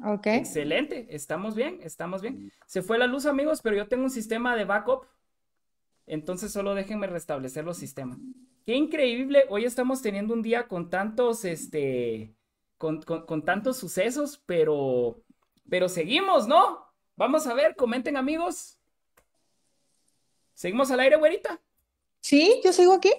Ok. Excelente,
estamos bien, estamos bien. Se fue la luz, amigos, pero yo tengo un sistema de backup. Entonces solo déjenme restablecer los sistemas. Qué increíble, hoy estamos teniendo un día con tantos, este, con, tantos sucesos, pero, pero seguimos, ¿no? Vamos a ver, comenten, amigos. ¿Seguimos al aire, güerita? Sí, yo sigo aquí.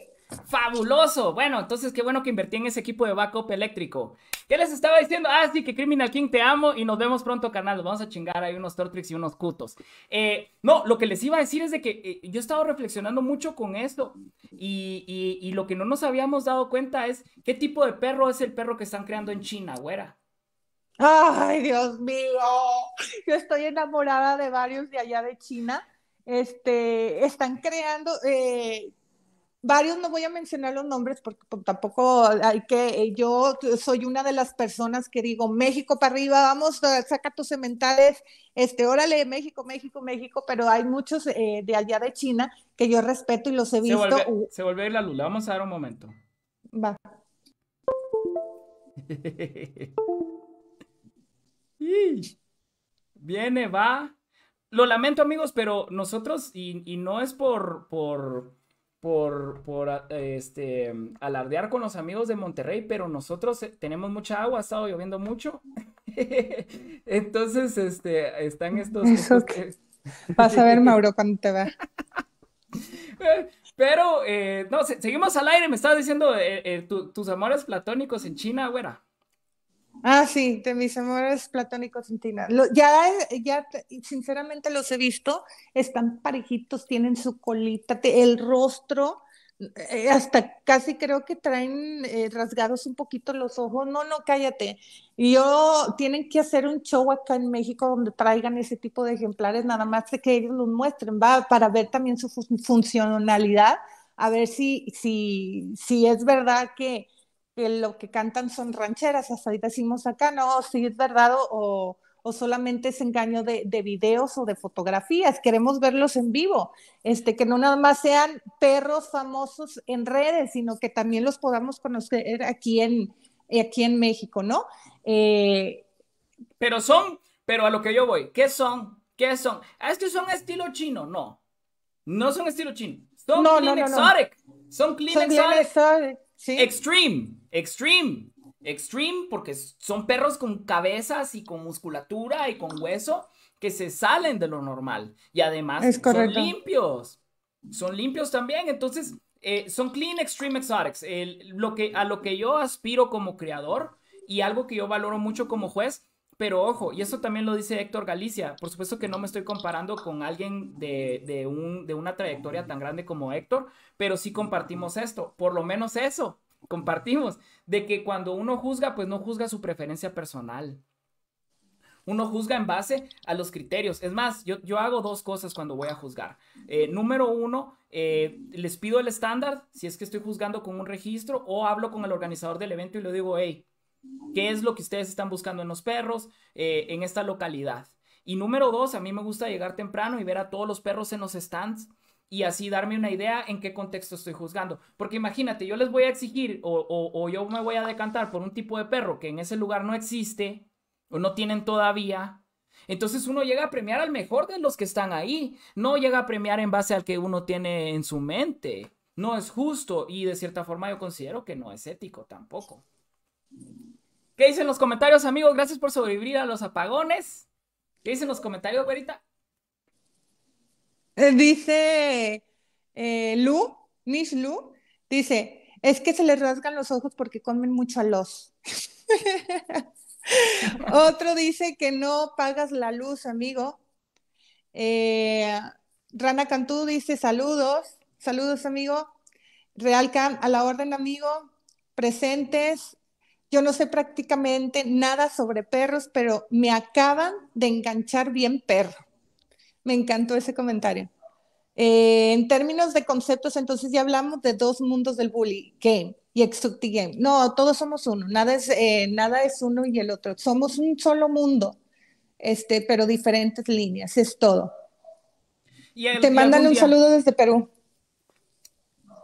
Fabuloso. Bueno, entonces qué bueno que invertí en ese equipo de backup eléctrico. ¿Qué les estaba diciendo? Ah, sí, que Criminal King te amo y nos vemos pronto, canal. vamos a chingar ahí unos Tortrix y unos Cutos. Eh, no, lo que les iba a decir es de que eh, yo he estado reflexionando mucho con esto y, lo que no nos habíamos dado cuenta es qué tipo de perro es el perro que están creando en China, güera.
Ay, Dios mío. Yo estoy enamorada de varios de allá de China. Este, están creando, eh, varios no voy a mencionar los nombres porque pues, tampoco hay que, yo soy una de las personas que digo, México para arriba, vamos, eh, saca tus cementales, este, órale, México, México, México, pero hay muchos eh, de allá de China que yo respeto y los he visto.
Se vuelve a ir la luz, vamos a dar un momento. Va. [LAUGHS] Viene, va. Lo lamento amigos, pero nosotros, y, no es por, por, por ah, este, alardear con los amigos de Monterrey, pero nosotros eh, tenemos mucha agua, ha estado lloviendo mucho. [LAUGHS] Entonces, este, están estos... que... Vas a ver,
Mauro, cuando te va.
[LAUGHS] Pero, eh, no, seguimos al aire, me estabas diciendo eh, tus amores platónicos en China, güera.
Ah, sí, de mis amores platónicos Tina. ya, ya, sinceramente los he visto, están parejitos, tienen su colita, el rostro, eh, hasta casi creo que traen eh, rasgados un poquito los ojos. No, no, cállate. Yo, tienen que hacer un show acá en México donde traigan ese tipo de ejemplares, nada más de que ellos los muestren, para ver también su funcionalidad, a ver si, si, si es verdad que que lo que cantan son rancheras, hasta ahí decimos acá, no, si es verdad o, solamente es engaño de, de, videos o de fotografías, queremos verlos en vivo, este, que no nada más sean perros famosos en redes, sino que también los podamos conocer aquí en, aquí en México, ¿no?
Eh, pero son, pero a lo que yo voy, ¿qué son? ¿Qué son? Ah, ¿Es que son estilo chino? No, no son estilo chino, son no, clean son clean exotic. Extreme, extreme, extreme, porque son perros con cabezas y con musculatura y con hueso que se salen de lo normal. Y además son limpios. Son limpios también. Entonces, eh, son clean extreme exotics. lo que, a lo que yo aspiro como creador y algo que yo valoro mucho como juez pero ojo, y eso también lo dice Héctor Galicia, por supuesto que no me estoy comparando con alguien de, de, una trayectoria tan grande como Héctor, pero sí compartimos esto, por lo menos eso, compartimos, de que cuando uno juzga, pues no juzga su preferencia personal. Uno juzga en base a los criterios. Es más, yo, hago dos cosas cuando voy a juzgar. Eh, número uno, eh, les pido el estándar, si es que estoy juzgando con un registro, o hablo con el organizador del evento y le digo, hey, ¿Qué es lo que ustedes están buscando en los perros eh, en esta localidad? Y número dos, a mí me gusta llegar temprano y ver a todos los perros en los stands y así darme una idea en qué contexto estoy juzgando. Porque imagínate, yo les voy a exigir o yo me voy a decantar por un tipo de perro que en ese lugar no existe o no tienen todavía. Entonces uno llega a premiar al mejor de los que están ahí, no llega a premiar en base al que uno tiene en su mente. No es justo y de cierta forma yo considero que no es ético tampoco. ¿Qué dicen los comentarios, amigos? Gracias por sobrevivir a los apagones. ¿Qué dicen los comentarios, Verita?
Eh, dice eh, Lu, Miss Lu, dice, es que se les rasgan los ojos porque comen mucho a [LAUGHS] Otro dice que no pagas la luz, amigo. Eh, Rana Cantú dice saludos, saludos, amigo. Real Cam, a la orden, amigo. Presentes, yo no sé prácticamente nada sobre perros, pero me acaban de enganchar bien perro. Me encantó ese comentario. Eh, en términos de conceptos, entonces ya hablamos de dos mundos del bullying, game y game. No, todos somos uno, eh, nada es, uno y el otro. Somos un solo mundo, este, pero diferentes líneas, es todo.
Te mandan un saludo desde Perú.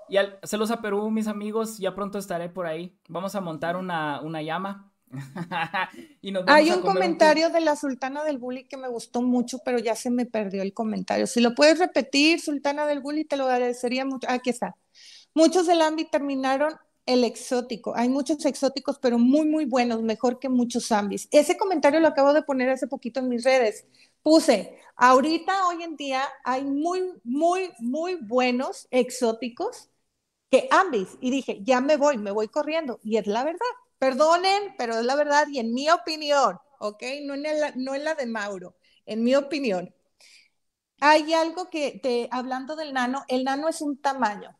Ya, los a Perú, mis amigos. Ya pronto estaré por ahí. Vamos a montar una, llama. [LAUGHS] Hay un comentario
de la Sultana del Bully que me gustó mucho, pero ya se me perdió el comentario. Si lo puedes repetir, Sultana del Bully, te lo agradecería mucho. Aquí está. Muchos del Ambi terminaron el exótico. Hay muchos exóticos, pero muy, muy buenos, mejor que muchos ambis Ese comentario lo acabo de poner hace poquito en mis redes. Puse, ahorita, hoy en día, hay muy, muy, muy buenos exóticos, que ambis. Y dije, ya me voy, me voy corriendo. Y es la verdad. Perdonen, pero es la verdad y en mi opinión, ¿ok? No en, la, no la de Mauro, en mi opinión. Hay algo que, te, hablando del nano, el nano es un tamaño,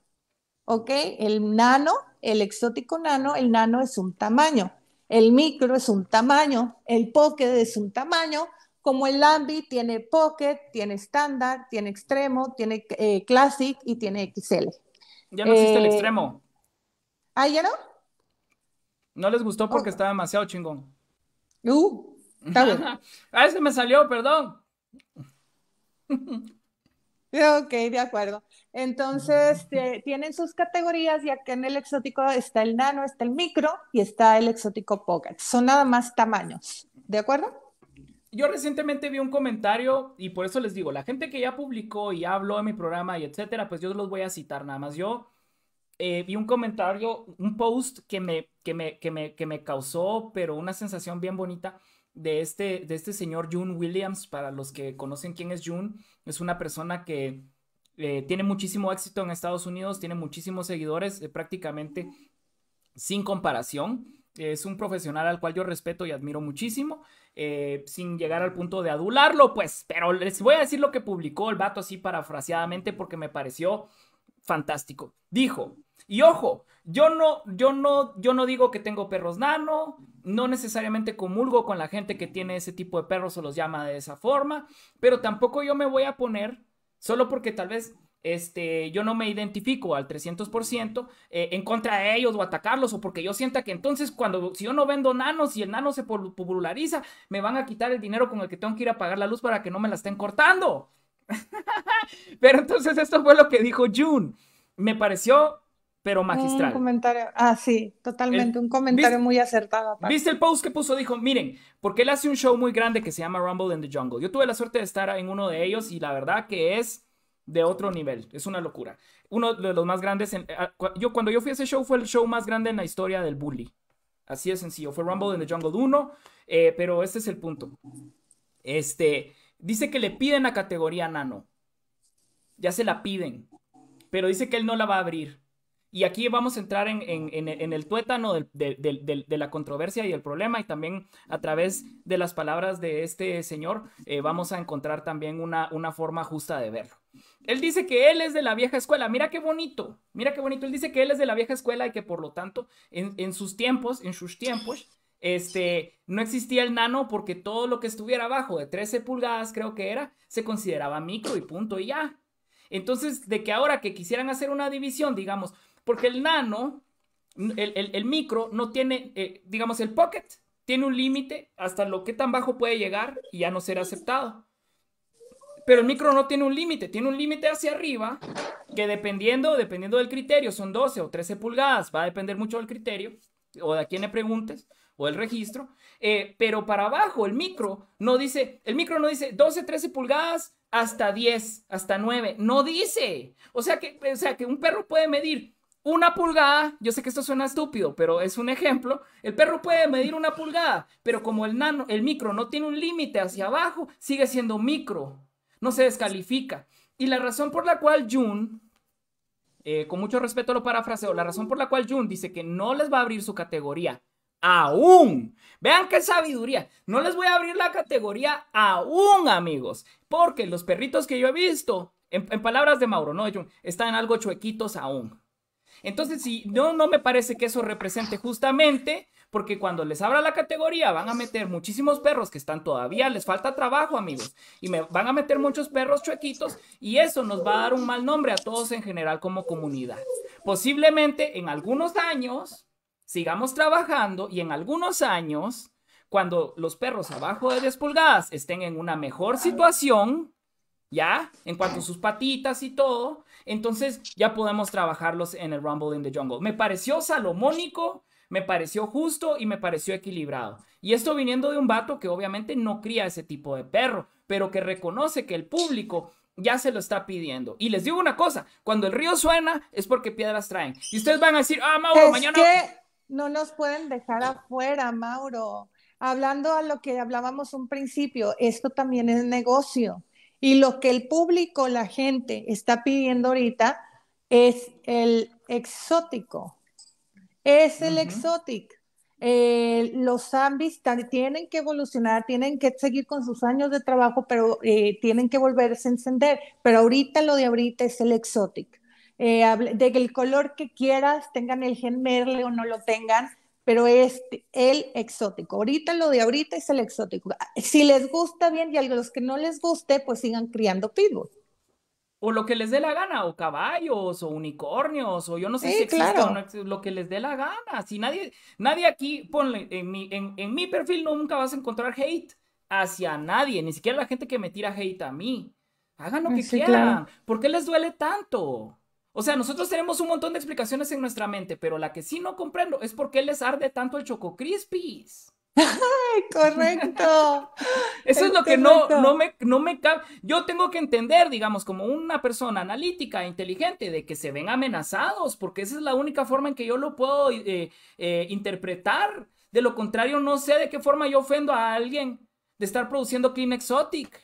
¿ok? El nano, el exótico nano, el nano es un tamaño. El micro es un tamaño, el pocket es un tamaño, como el Lambi tiene pocket, tiene estándar, tiene extremo, tiene eh, classic y tiene XL.
Ya no existe el eh, extremo. ¿Ah, ya no? No les gustó porque oh. está demasiado chingón. Uh, está [LAUGHS] ah, ese me salió, perdón. [LAUGHS]
ok, de acuerdo. Entonces, tienen sus categorías y acá en el exótico está el nano, está el micro y está el exótico pocket. Son nada más tamaños, ¿de acuerdo?
yo recientemente vi un comentario y por eso les digo, la gente que ya publicó y habló de mi programa y etcétera, pues yo los voy a citar nada más. Yo eh, vi un comentario, un post que me, que me, que me, causó, pero una sensación bien bonita de este, de este señor June Williams. Para los que conocen quién es June, es una persona que eh, tiene muchísimo éxito en Estados Unidos, tiene muchísimos seguidores, eh, prácticamente sin comparación. Es un profesional al cual yo respeto y admiro muchísimo, eh, sin llegar al punto de adularlo, pues, pero les voy a decir lo que publicó el vato así parafraseadamente porque me pareció fantástico. Dijo, y ojo, yo no, yo no, yo no digo que tengo perros nano, no necesariamente comulgo con la gente que tiene ese tipo de perros o los llama de esa forma, pero tampoco yo me voy a poner solo porque tal vez este, yo no me identifico al 300% eh, en contra de ellos o atacarlos, o porque yo sienta que entonces cuando, si yo no vendo nanos y el nano se populariza, me van a quitar el dinero con el que tengo que ir a pagar la luz para que no me la estén cortando. [LAUGHS] pero entonces esto fue lo que dijo June. Me pareció, pero magistral. Un
comentario, ah, sí, totalmente, un comentario muy acertado. ¿Viste
el post que puso? Dijo, miren, porque él hace un show muy grande que se llama Rumble in the Jungle. Yo tuve la suerte de estar en uno de ellos y la verdad que es de otro nivel. Es una locura. Uno de los más grandes. Ah, yo, cuando yo fui a ese show, fue el show más grande en la historia del bully. Así de sencillo. Fue Rumble in the Jungle 1, eh, pero este es el punto. Este dice que le piden la categoría nano. Ya se la piden, pero dice que él no la va a abrir. Y aquí vamos a entrar en, el tuétano de, la controversia y el problema y también a través de las palabras de este señor eh, vamos a encontrar también una, una forma justa de verlo. Él dice que él es de la vieja escuela. Mira qué bonito. Mira qué bonito. Él dice que él es de la vieja escuela y que por lo tanto, en, sus tiempos, en sus tiempos, este, no existía el nano porque todo lo que estuviera abajo de 13 pulgadas, creo que era, se consideraba micro y punto y ya. Entonces, de que ahora que quisieran hacer una división, digamos, porque el nano, el, micro no tiene, eh, digamos, el pocket tiene un límite hasta lo que tan bajo puede llegar y ya no ser aceptado. Pero el micro no tiene un límite, tiene un límite hacia arriba que dependiendo, dependiendo del criterio, son 12 o 13 pulgadas, va a depender mucho del criterio o de a quién le preguntes o el registro, eh, pero para abajo el micro no dice, el micro no dice 12, 13 pulgadas hasta 10, hasta 9, no dice. O sea que, o sea que un perro puede medir una pulgada, yo sé que esto suena estúpido, pero es un ejemplo, el perro puede medir una pulgada, pero como el, nano, el micro no tiene un límite hacia abajo, sigue siendo micro no se descalifica. Y la razón por la cual Jun, eh, con mucho respeto lo parafraseo, la razón por la cual Jun dice que no les va a abrir su categoría aún. Vean qué sabiduría. No les voy a abrir la categoría aún, amigos. Porque los perritos que yo he visto, en, palabras de Mauro, ¿no, Jun? Están algo chuequitos aún. Entonces, si no, no me parece que eso represente justamente porque cuando les abra la categoría van a meter muchísimos perros que están todavía, les falta trabajo, amigos, y me van a meter muchos perros chuequitos y eso nos va a dar un mal nombre a todos en general como comunidad. Posiblemente en algunos años sigamos trabajando y en algunos años, cuando los perros abajo de 10 pulgadas estén en una mejor situación, ¿ya? En cuanto a sus patitas y todo, entonces ya podemos trabajarlos en el Rumble in the Jungle. Me pareció salomónico me pareció justo y me pareció equilibrado. Y esto viniendo de un vato que obviamente no cría ese tipo de perro, pero que reconoce que el público ya se lo está pidiendo. Y les digo una cosa, cuando el río suena es porque piedras traen. Y ustedes van a decir, ah, Mauro, mañana...
no nos pueden dejar afuera, Mauro. Hablando a lo que hablábamos un principio, esto también es negocio. Y lo que el público, la gente está pidiendo ahorita es el exótico, es el exótico. exotic. Eh, los zombies tienen que evolucionar, tienen que seguir con sus años de trabajo, pero eh, tienen que volverse a encender. Pero ahorita lo de ahorita es el exotic. Eh, de el color que quieras, tengan el gen merle o no lo tengan, pero es el exótico. Ahorita lo de ahorita es el exótico. Si les gusta bien y a los que no les guste, pues sigan criando pitbull
o lo que les dé la gana, o caballos, o unicornios, o yo no sé si existe o no, lo que les dé la gana. Si nadie, nadie aquí, ponle, en mi, en, mi perfil nunca vas a encontrar hate hacia nadie, ni siquiera la gente que me tira hate a mí. Hagan lo ah, que quieran. ¿Por qué les duele tanto? O sea, nosotros tenemos un montón de explicaciones en nuestra mente, pero la que sí no comprendo es por qué les arde tanto el Choco Crispis. [LAUGHS] correcto.
Eso es, lo que no, no
me, no me cabe. Yo tengo que entender, digamos, como una persona analítica, e inteligente, de que se ven amenazados, porque esa es la única forma en que yo lo puedo eh, eh, interpretar. De lo contrario, no sé de qué forma yo ofendo a alguien de estar produciendo Clean Exotic.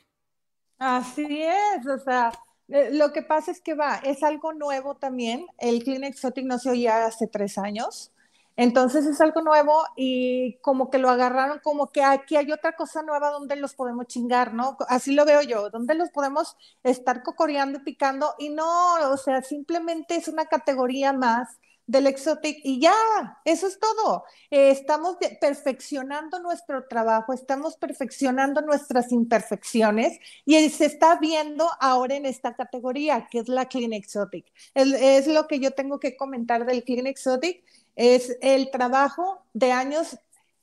Así
es, o sea, eh, lo que pasa es que va, es algo nuevo también. El Clean Exotic no se oía hace tres años. Entonces es algo nuevo y como que lo agarraron como que aquí hay otra cosa nueva donde los podemos chingar, ¿no? Así lo veo yo, donde los podemos estar cocoreando y picando y no, o sea, simplemente es una categoría más del exotic y ya, eso es todo. Eh, estamos perfeccionando nuestro trabajo, estamos perfeccionando nuestras imperfecciones y se está viendo ahora en esta categoría que es la clean exotic. Es, es lo que yo tengo que comentar del clean exotic es el trabajo de años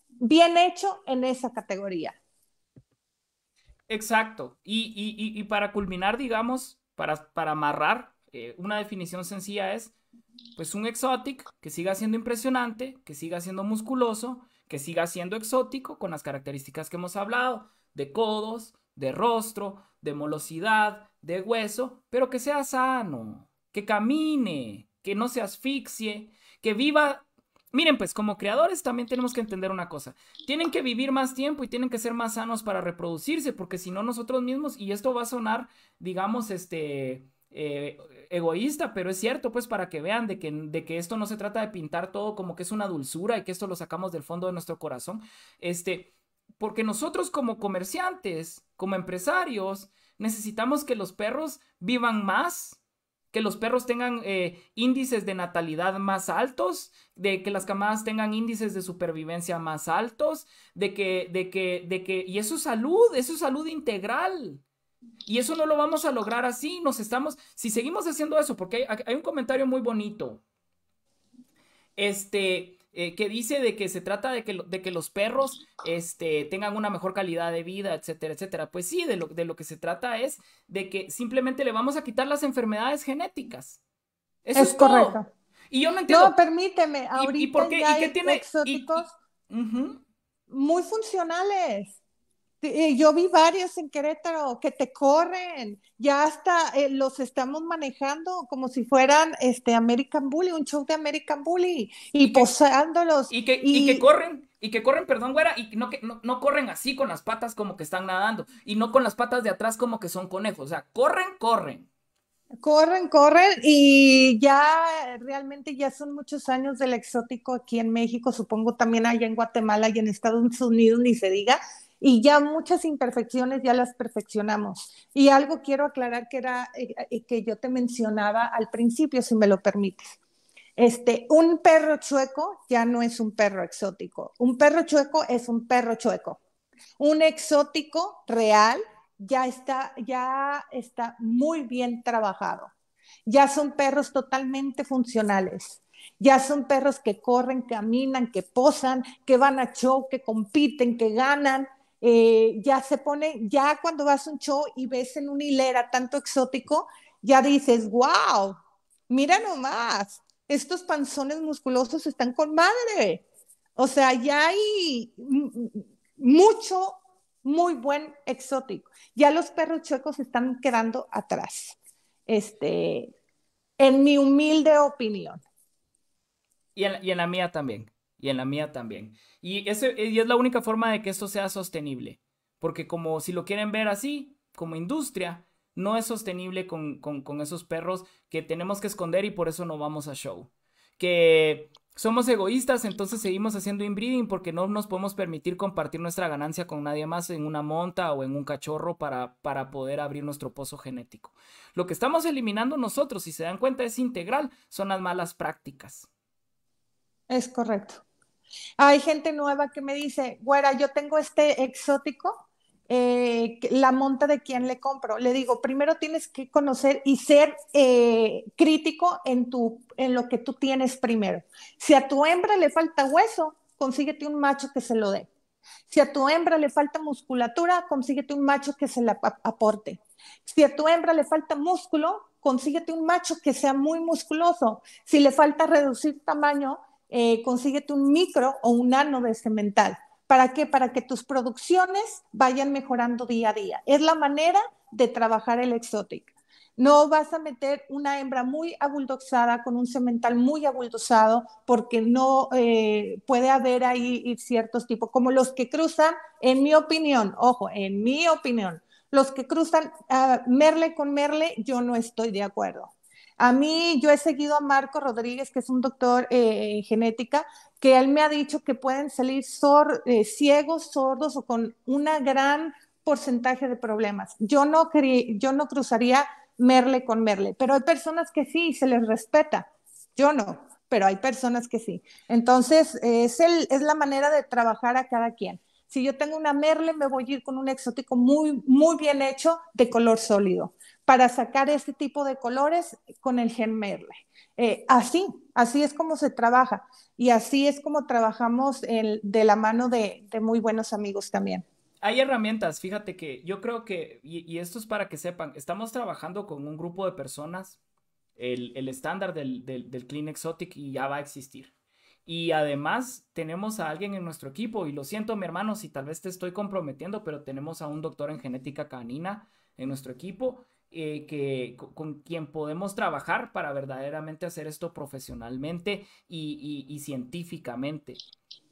bien hecho en esa categoría.
Exacto. Y, para culminar, digamos, para, para amarrar, eh, una definición sencilla es, pues un exotic que siga siendo impresionante, que siga siendo musculoso, que siga siendo exótico con las características que hemos hablado, de codos, de rostro, de molosidad, de hueso, pero que sea sano, que camine, que no se asfixie, que viva Miren, pues como creadores también tenemos que entender una cosa. Tienen que vivir más tiempo y tienen que ser más sanos para reproducirse, porque si no nosotros mismos, y esto va a sonar, digamos, este... Eh, egoísta, pero es cierto, pues para que vean de que, de que esto no se trata de pintar todo como que es una dulzura y que esto lo sacamos del fondo de nuestro corazón, este, porque nosotros como comerciantes, como empresarios, necesitamos que los perros vivan más, que los perros tengan eh, índices de natalidad más altos, de que las camadas tengan índices de supervivencia más altos, de que, de que, de que, y eso es salud, eso es salud integral. Y eso no lo vamos a lograr así, nos estamos, si seguimos haciendo eso, porque hay un comentario muy bonito. Este, eh, que dice de que se trata de que, de que los perros este, tengan una mejor calidad de vida, etcétera, etcétera. Pues sí, de lo, de lo que se trata es de que simplemente le vamos a quitar las enfermedades genéticas. Eso es, correcto. Y yo no entiendo. No, permíteme, ahorita ¿Y, y tiene, exóticos muy
funcionales. Yo vi varios en Querétaro que te corren, ya hasta eh, los estamos manejando como si fueran este American Bully, un show de American Bully, y, posándolos. Y que, que,
corren, y que corren, perdón, güera, y no que no, corren así con las patas como que están nadando, y no con las patas de atrás como que son conejos, o sea, corren, corren.
Corren, corren, y ya realmente ya son muchos años del exótico aquí en México, supongo también allá en Guatemala y en Estados Unidos, ni se diga y ya muchas imperfecciones ya las perfeccionamos. Y algo quiero aclarar que era eh, eh, que yo te mencionaba al principio, si me lo permites. Este, un perro chueco ya no es un perro exótico. Un perro chueco es un perro chueco. Un exótico real ya está, ya está muy bien trabajado. Ya son perros totalmente funcionales. Ya son perros que corren, caminan, que posan, que van a show, que compiten, que ganan. Eh, ya se pone, ya cuando vas a un show y ves en una hilera tanto exótico, ya dices, wow, mira nomás, estos panzones musculosos están con madre. O sea, ya hay mucho, muy buen exótico. Ya los perros chuecos están quedando atrás, este, en mi humilde opinión.
y en la mía también y en la mía también. Y, ese, es la única forma de que esto sea sostenible, porque como si lo quieren ver así, como industria, no es sostenible con, esos perros que tenemos que esconder y por eso no vamos a show. Que somos egoístas, entonces seguimos haciendo inbreeding porque no nos podemos permitir compartir nuestra ganancia con nadie más en una monta o en un cachorro para, para poder abrir nuestro pozo genético. Lo que estamos eliminando nosotros, si se dan cuenta, es integral, son las malas prácticas.
Es correcto. Hay gente nueva que me dice, güera, yo tengo este exótico, eh, la monta de quién le compro. Le digo, primero tienes que conocer y ser eh, crítico en, tu, en lo que tú tienes primero. Si a tu hembra le falta hueso, consíguete un macho que se lo dé. Si a tu hembra le falta musculatura, consíguete un macho que se la aporte. Si a tu hembra le falta músculo, consíguete un macho que sea muy musculoso. Si le falta reducir tamaño, eh, consíguete un micro o un nano de cemental. ¿Para qué? Para que tus producciones vayan mejorando día a día. Es la manera de trabajar el exótico No vas a meter una hembra muy abuldoxada con un cemental muy abuldoxado porque no eh, puede haber ahí ciertos tipos, como los que cruzan, en mi opinión, ojo, en mi opinión, los que cruzan ah, merle con merle, yo no estoy de acuerdo. A mí, yo he seguido a Marco Rodríguez, que es un doctor eh, en genética, que él me ha dicho que pueden salir eh, ciegos, sordos o con un gran porcentaje de problemas. Yo no, yo no cruzaría merle con merle, pero hay personas que sí, y se les respeta. Yo no, pero hay personas que sí. Entonces, es, el, es la manera de trabajar a cada quien. Si yo tengo una merle, me voy a ir con un exótico muy, muy bien hecho de color sólido para sacar este tipo de colores con el gen merle. Eh, así, así es como se trabaja y así es como trabajamos de la mano de, muy buenos amigos también.
Hay herramientas, fíjate que yo creo que, y, esto es para que sepan, estamos trabajando con un grupo de personas, el, estándar del, del, del Clean Exotic y ya va a existir. Y además tenemos a alguien en nuestro equipo, y lo siento mi hermano si tal vez te estoy comprometiendo, pero tenemos a un doctor en genética canina en nuestro equipo eh, que, con, quien podemos trabajar para verdaderamente hacer esto profesionalmente y, científicamente,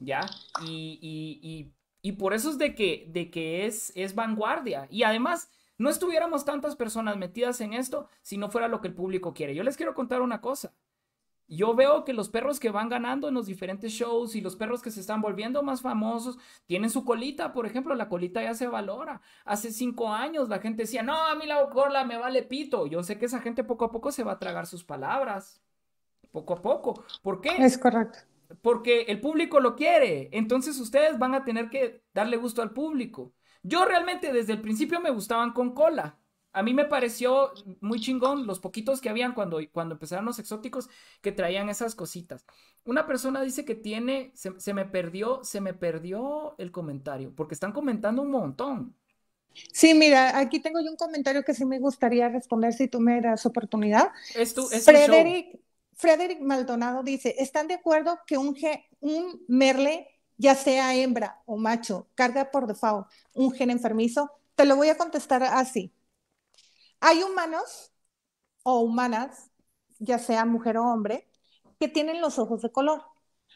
¿ya? Y, por eso es de que, de que es, es vanguardia. Y además, no estuviéramos tantas personas metidas en esto si no fuera lo que el público quiere. Yo les quiero contar una cosa. Yo veo que los perros que van ganando en los diferentes shows y los perros que se están volviendo más famosos tienen su colita, por ejemplo, la colita ya se valora. Hace cinco años la gente decía, no, a mí la cola me vale pito. Yo sé que esa gente poco a poco se va a tragar sus palabras. Poco a poco. ¿Por qué? Es correcto. Porque el público lo quiere. Entonces ustedes van a tener que darle gusto al público. Yo realmente desde el principio me gustaban con cola. A mí me pareció muy chingón los poquitos que habían cuando, cuando empezaron los exóticos que traían esas cositas. Una persona dice que tiene, se, me perdió, se me perdió el comentario, porque están comentando un montón.
Sí, mira, aquí tengo yo un comentario que sí me gustaría responder si tú me das oportunidad. Es tu, es Frederick, Frederick, Maldonado dice, ¿están de acuerdo que un, un merle, ya sea hembra o macho, carga por default un gen enfermizo? Te lo voy a contestar así. Hay humanos o humanas, ya sea mujer o hombre, que tienen los ojos de color.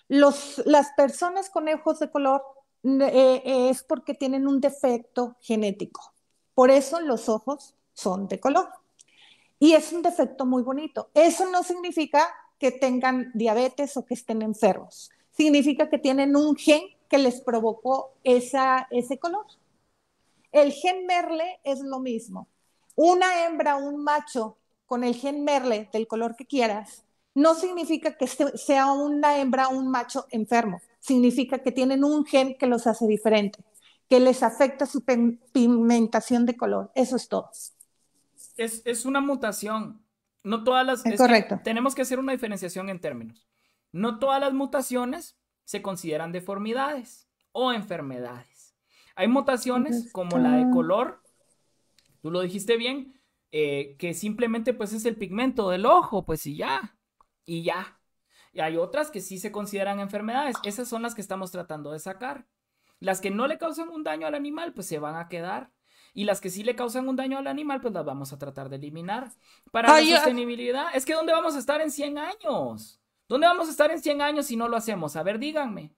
las personas con ojos de color eh, eh, es porque tienen un defecto genético. Por eso los ojos son de color. Y es un defecto muy bonito. Eso no significa que tengan diabetes o que estén enfermos. Significa que tienen un gen que les provocó esa, ese color. El gen Merle es lo mismo. Una hembra, o un macho con el gen merle del color que quieras, no significa que este sea una hembra o un macho enfermo, significa que tienen un gen que los hace diferentes, que les afecta su pigmentación de color. Eso es todo.
Es, una mutación. No todas las. Es correcto. tenemos que hacer una diferenciación en términos. No todas las mutaciones se consideran deformidades o enfermedades. Hay mutaciones como la de color tú lo dijiste bien, eh, que simplemente pues es el pigmento del ojo, pues y ya, y ya. Y hay otras que sí se consideran enfermedades, esas son las que estamos tratando de sacar. Las que no le causan un daño al animal, pues se van a quedar. Y las que sí le causan un daño al animal, pues las vamos a tratar de eliminar. Para la ah sostenibilidad, es que ¿dónde vamos a estar en 100 años? ¿Dónde vamos a estar en 100 años si no lo hacemos? A ver, díganme.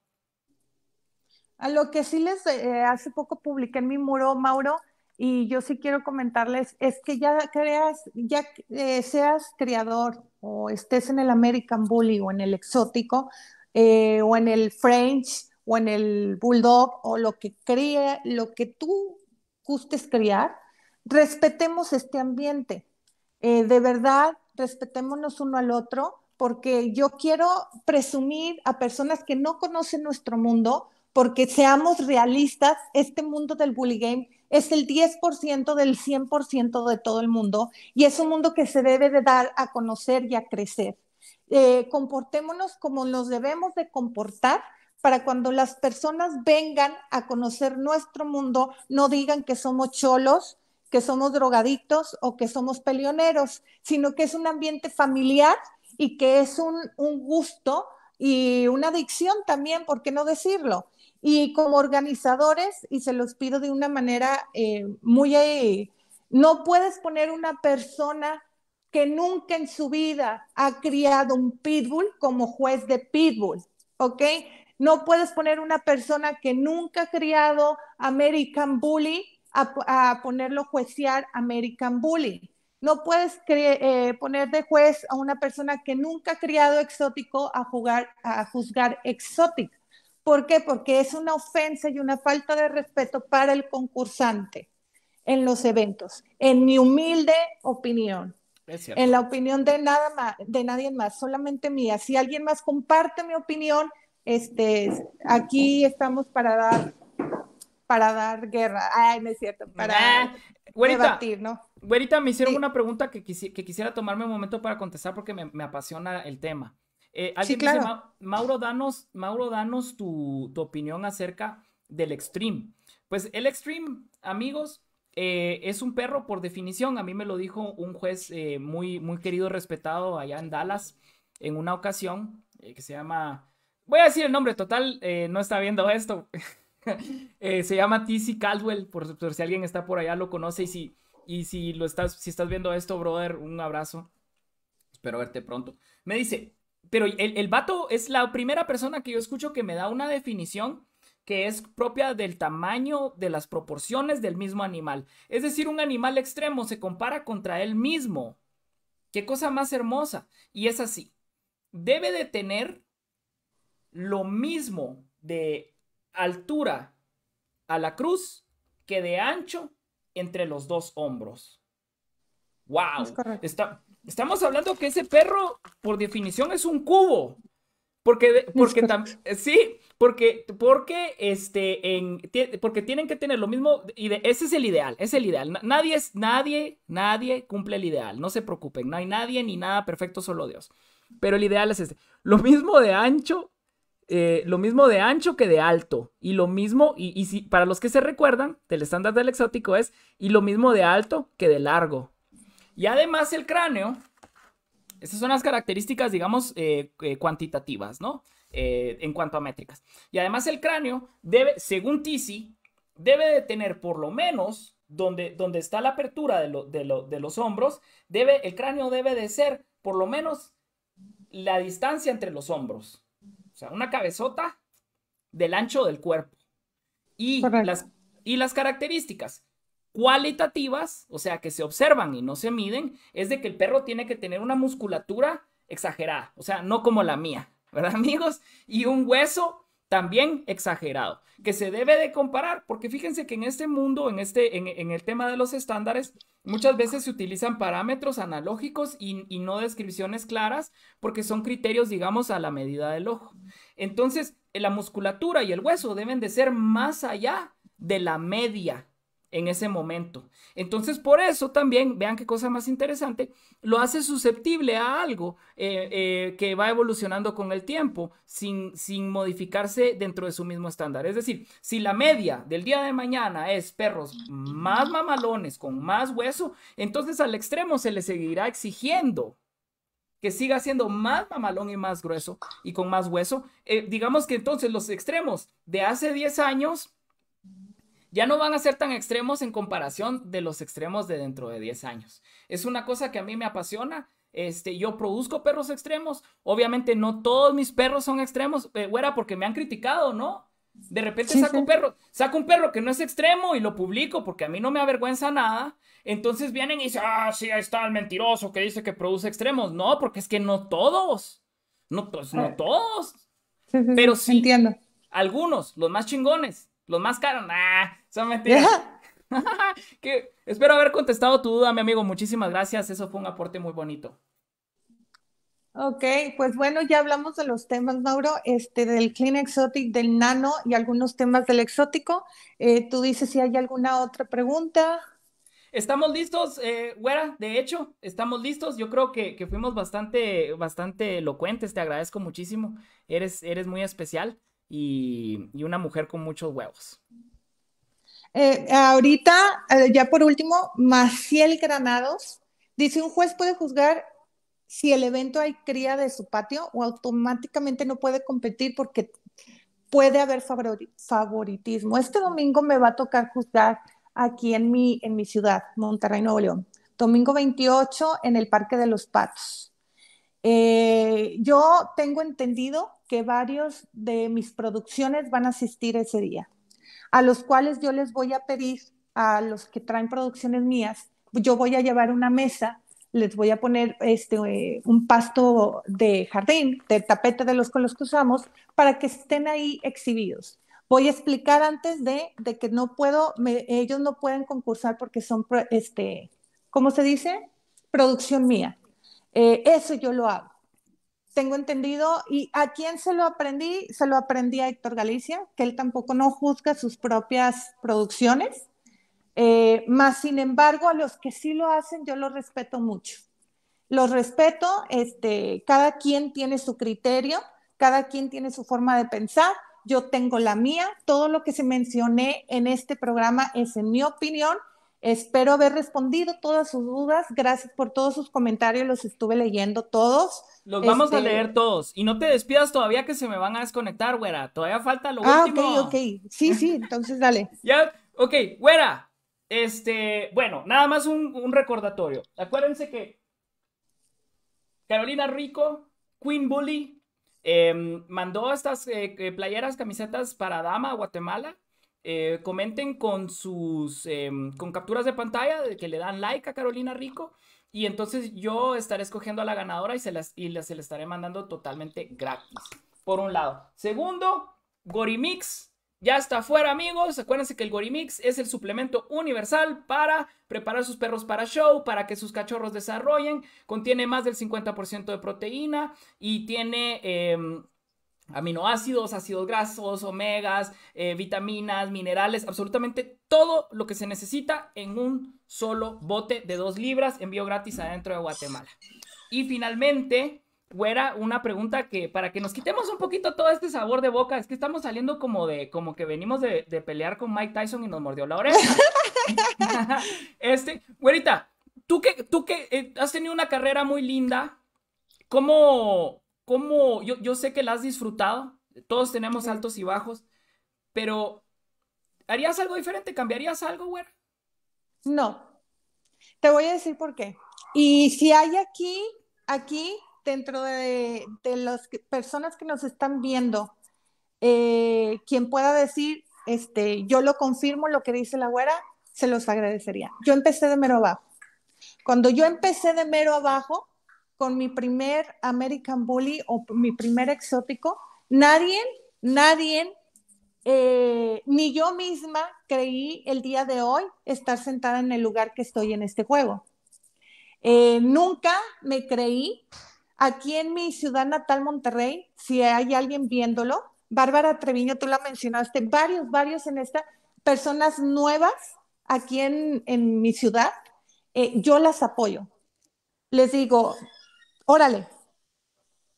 A lo que sí les, eh,
hace poco publiqué en mi muro, Mauro, y yo sí quiero comentarles, es que ya creas, ya eh, seas criador o estés en el American Bully o en el exótico eh, o en el French o en el Bulldog o lo que crea, lo que tú gustes criar, respetemos este ambiente. Eh, de verdad, respetémonos uno al otro porque yo quiero presumir a personas que no conocen nuestro mundo porque seamos realistas, este mundo del bully game es el 10% del 100% de todo el mundo y es un mundo que se debe de dar a conocer y a crecer. Eh, comportémonos como nos debemos de comportar para cuando las personas vengan a conocer nuestro mundo, no digan que somos cholos, que somos drogadictos o que somos peleoneros, sino que es un ambiente familiar y que es un gusto y una adicción también, ¿por qué no decirlo? Y como organizadores, y se los pido de una manera eh, muy... Eh, no puedes poner una persona que nunca en su vida ha criado un pitbull como juez de pitbull, ¿ok? No puedes poner una persona que nunca ha criado American Bully a, a ponerlo American Bully. No puedes eh, poner de juez a una persona que nunca ha criado exótico a, jugar, a juzgar exótico. ¿Por qué? Porque es una ofensa y una falta de respeto para el concursante en los eventos, en mi humilde opinión. En la opinión de nada de nadie más, solamente mía. Si alguien más comparte mi opinión, este, aquí estamos para dar para dar guerra. Ay, no es cierto, para
debatir, ¿no? Güerita, me hicieron una pregunta que, quisiera tomarme un momento para contestar porque me, me apasiona el tema. Eh, alguien dice, Mauro, danos, Mauro, danos tu, opinión acerca del Extreme. Pues el Extreme, amigos, eh, es un perro por definición. A mí me lo dijo un juez eh, muy, muy querido, respetado allá en Dallas en una ocasión que se llama... Voy a decir el nombre, total, no está viendo esto. [LAUGHS] se llama TC Caldwell, por, por, si alguien está por allá lo conoce y si, y si, lo estás, si estás viendo esto, brother, un abrazo. Espero verte pronto. Me dice, pero el, el vato es la primera persona que yo escucho que me da una definición que es propia del tamaño, de las proporciones del mismo animal. Es decir, un animal extremo se compara contra él mismo. Qué cosa más hermosa. Y es así. Debe de tener lo mismo de altura a la cruz que de ancho entre los dos hombros. ¡Wow! está, Estamos hablando que ese perro, por definición, es un cubo. Porque, porque [LAUGHS] eh, sí, porque, porque, este, en, porque tienen que tener lo mismo, y ese es el ideal, es el ideal. Nadie es, nadie, nadie cumple el ideal, no se preocupen, no hay nadie ni nada perfecto, solo Dios. Pero el ideal es este, lo mismo de ancho, eh, lo mismo de ancho que de alto, y lo mismo, y, y si, para los que se recuerdan, del estándar del exótico es, y lo mismo de alto que de largo. Y además el cráneo, estas son las características, digamos, eh, eh, cuantitativas, ¿no? Eh, en cuanto a métricas. Y además el cráneo debe, según Tisi, debe de tener por lo menos donde, donde está la apertura de, los hombros, debe, el cráneo debe de ser por lo menos la distancia entre los hombros. O sea, una cabezota del ancho del cuerpo. Y, las, y las características cualitativas, o sea, que se observan y no se miden, es de que el perro tiene que tener una musculatura exagerada, o sea, no como la mía, ¿verdad [LAUGHS] amigos? Y un hueso también exagerado, que se debe de comparar, porque fíjense que en este mundo, en, este, en, el tema de los estándares, muchas veces se utilizan parámetros analógicos y, y, no descripciones claras, porque son criterios, digamos, a la medida del ojo. Entonces, eh, la musculatura y el hueso deben de ser más allá de la media en ese momento. Entonces, por eso también, vean qué cosa más interesante, lo hace susceptible a algo eh, eh, que va evolucionando con el tiempo sin, sin modificarse dentro de su mismo estándar. Es decir, si la media del día de mañana es perros más mamalones, con más hueso, entonces al extremo se le seguirá exigiendo que siga siendo más mamalón y más grueso y con más hueso. Eh, digamos que entonces los extremos de hace 10 años ya no van a ser tan extremos en comparación de los extremos de dentro de 10 años. Es una cosa que a mí me apasiona. Este, yo produzco perros extremos. Obviamente no todos mis perros son extremos, eh, güera, porque me han criticado, ¿no? De repente saco un perro, saco un perro que no es extremo y lo publico porque a mí no me avergüenza nada. Entonces vienen y dicen, ah, sí, ahí está el mentiroso que dice que produce extremos. No, porque es que no todos, no, todos, no todos, pero sí. Entiendo. Algunos, los más chingones, los más caros, Ah. [LAUGHS] espero haber contestado tu duda, mi amigo. Muchísimas gracias. Eso fue un aporte muy bonito.
Ok, pues bueno, ya hablamos de los temas, Mauro, este, del clean exotic, del nano y algunos temas del exótico. Eh, tú dices si hay alguna otra pregunta.
Estamos listos, eh, Güera, de hecho, estamos listos. Yo creo que, fuimos bastante, bastante elocuentes, te agradezco muchísimo. Eres, eres muy especial y, y una mujer con muchos huevos.
Eh, ahorita, eh, ya por último, Maciel Granados dice, un juez puede juzgar si el evento hay cría de su patio o automáticamente no puede competir porque puede haber favoritismo. Este domingo me va a tocar juzgar aquí en mi, ciudad, Monterrey, Nuevo León. Domingo 28 en el Parque de los Patos. Eh, yo tengo entendido que varios de mis producciones van a asistir ese día a los cuales yo les voy a pedir, a los que traen producciones mías, yo voy a llevar una mesa, les voy a poner este, un pasto de jardín, de tapete de los con los que usamos, para que estén ahí exhibidos. Voy a explicar antes de, de que no puedo, ellos no pueden concursar porque son, este, ¿cómo se dice? Producción mía. Eh, eso yo lo hago tengo entendido. ¿Y a quién se lo aprendí? Se lo aprendí a Héctor Galicia, que él tampoco no juzga sus propias producciones. Eh, más sin embargo, a los que sí lo hacen, yo los respeto mucho. Los respeto, este, cada quien tiene su criterio, cada quien tiene su forma de pensar, yo tengo la mía, todo lo que se mencioné en este programa es en mi opinión Espero haber respondido todas sus dudas. Gracias por todos sus comentarios. Los estuve leyendo todos. Los vamos a este, leer
todos. Y no te despidas todavía que se me van a desconectar, güera. Todavía falta lo último. Ah, ok, ok.
Sí, sí, [LAUGHS] entonces dale.
ya, ok, güera. Este, bueno, nada más un, recordatorio. Acuérdense que Carolina Rico, Queen Bully, em, mandó estas eh, eh, playeras, camisetas para Dama, Guatemala. Eh, comenten con sus em, con capturas de pantalla de que le dan like a Carolina Rico y entonces yo estaré escogiendo a la ganadora y se las y se la estaré mandando totalmente gratis. Por un lado. Segundo, Gorimix ya está fuera amigos. Acuérdense que el Gorimix es el suplemento universal para preparar sus perros para show, para que sus cachorros desarrollen. Contiene más del 50% de proteína y tiene em, aminoácidos, ácidos grasos, omegas, eh, vitaminas, minerales, absolutamente todo lo que se necesita en un solo bote de dos libras, envío gratis adentro de Guatemala. Y finalmente, fuera una pregunta que para que nos quitemos un poquito todo este sabor de boca, es que estamos saliendo como de, como que venimos de, pelear con Mike Tyson y nos mordió la oreja. [LAUGHS] este, güerita, tú que, tú que eh, has tenido una carrera muy linda, ¿cómo, ¿cómo? Yo, sé que la has disfrutado, todos tenemos altos y bajos, pero ¿harías algo diferente? ¿Cambiarías algo, güey? No.
Te voy a decir por qué. Y si hay aquí, aquí, dentro de, las personas que nos están viendo, eh, quien pueda decir, este, yo lo confirmo, lo que dice la güera, se los agradecería. Yo empecé de mero abajo. Cuando yo empecé de mero abajo, con mi primer American Bully o mi primer exótico, nadie, nadie, eh, ni yo misma creí el día de hoy estar sentada en el lugar que estoy en este juego. Eh, nunca me creí. Aquí en mi ciudad natal, Monterrey, si hay alguien viéndolo, Bárbara Treviño, tú la mencionaste, varios, varios en esta, personas nuevas aquí en, en mi ciudad, eh, yo las apoyo. Les digo, órale,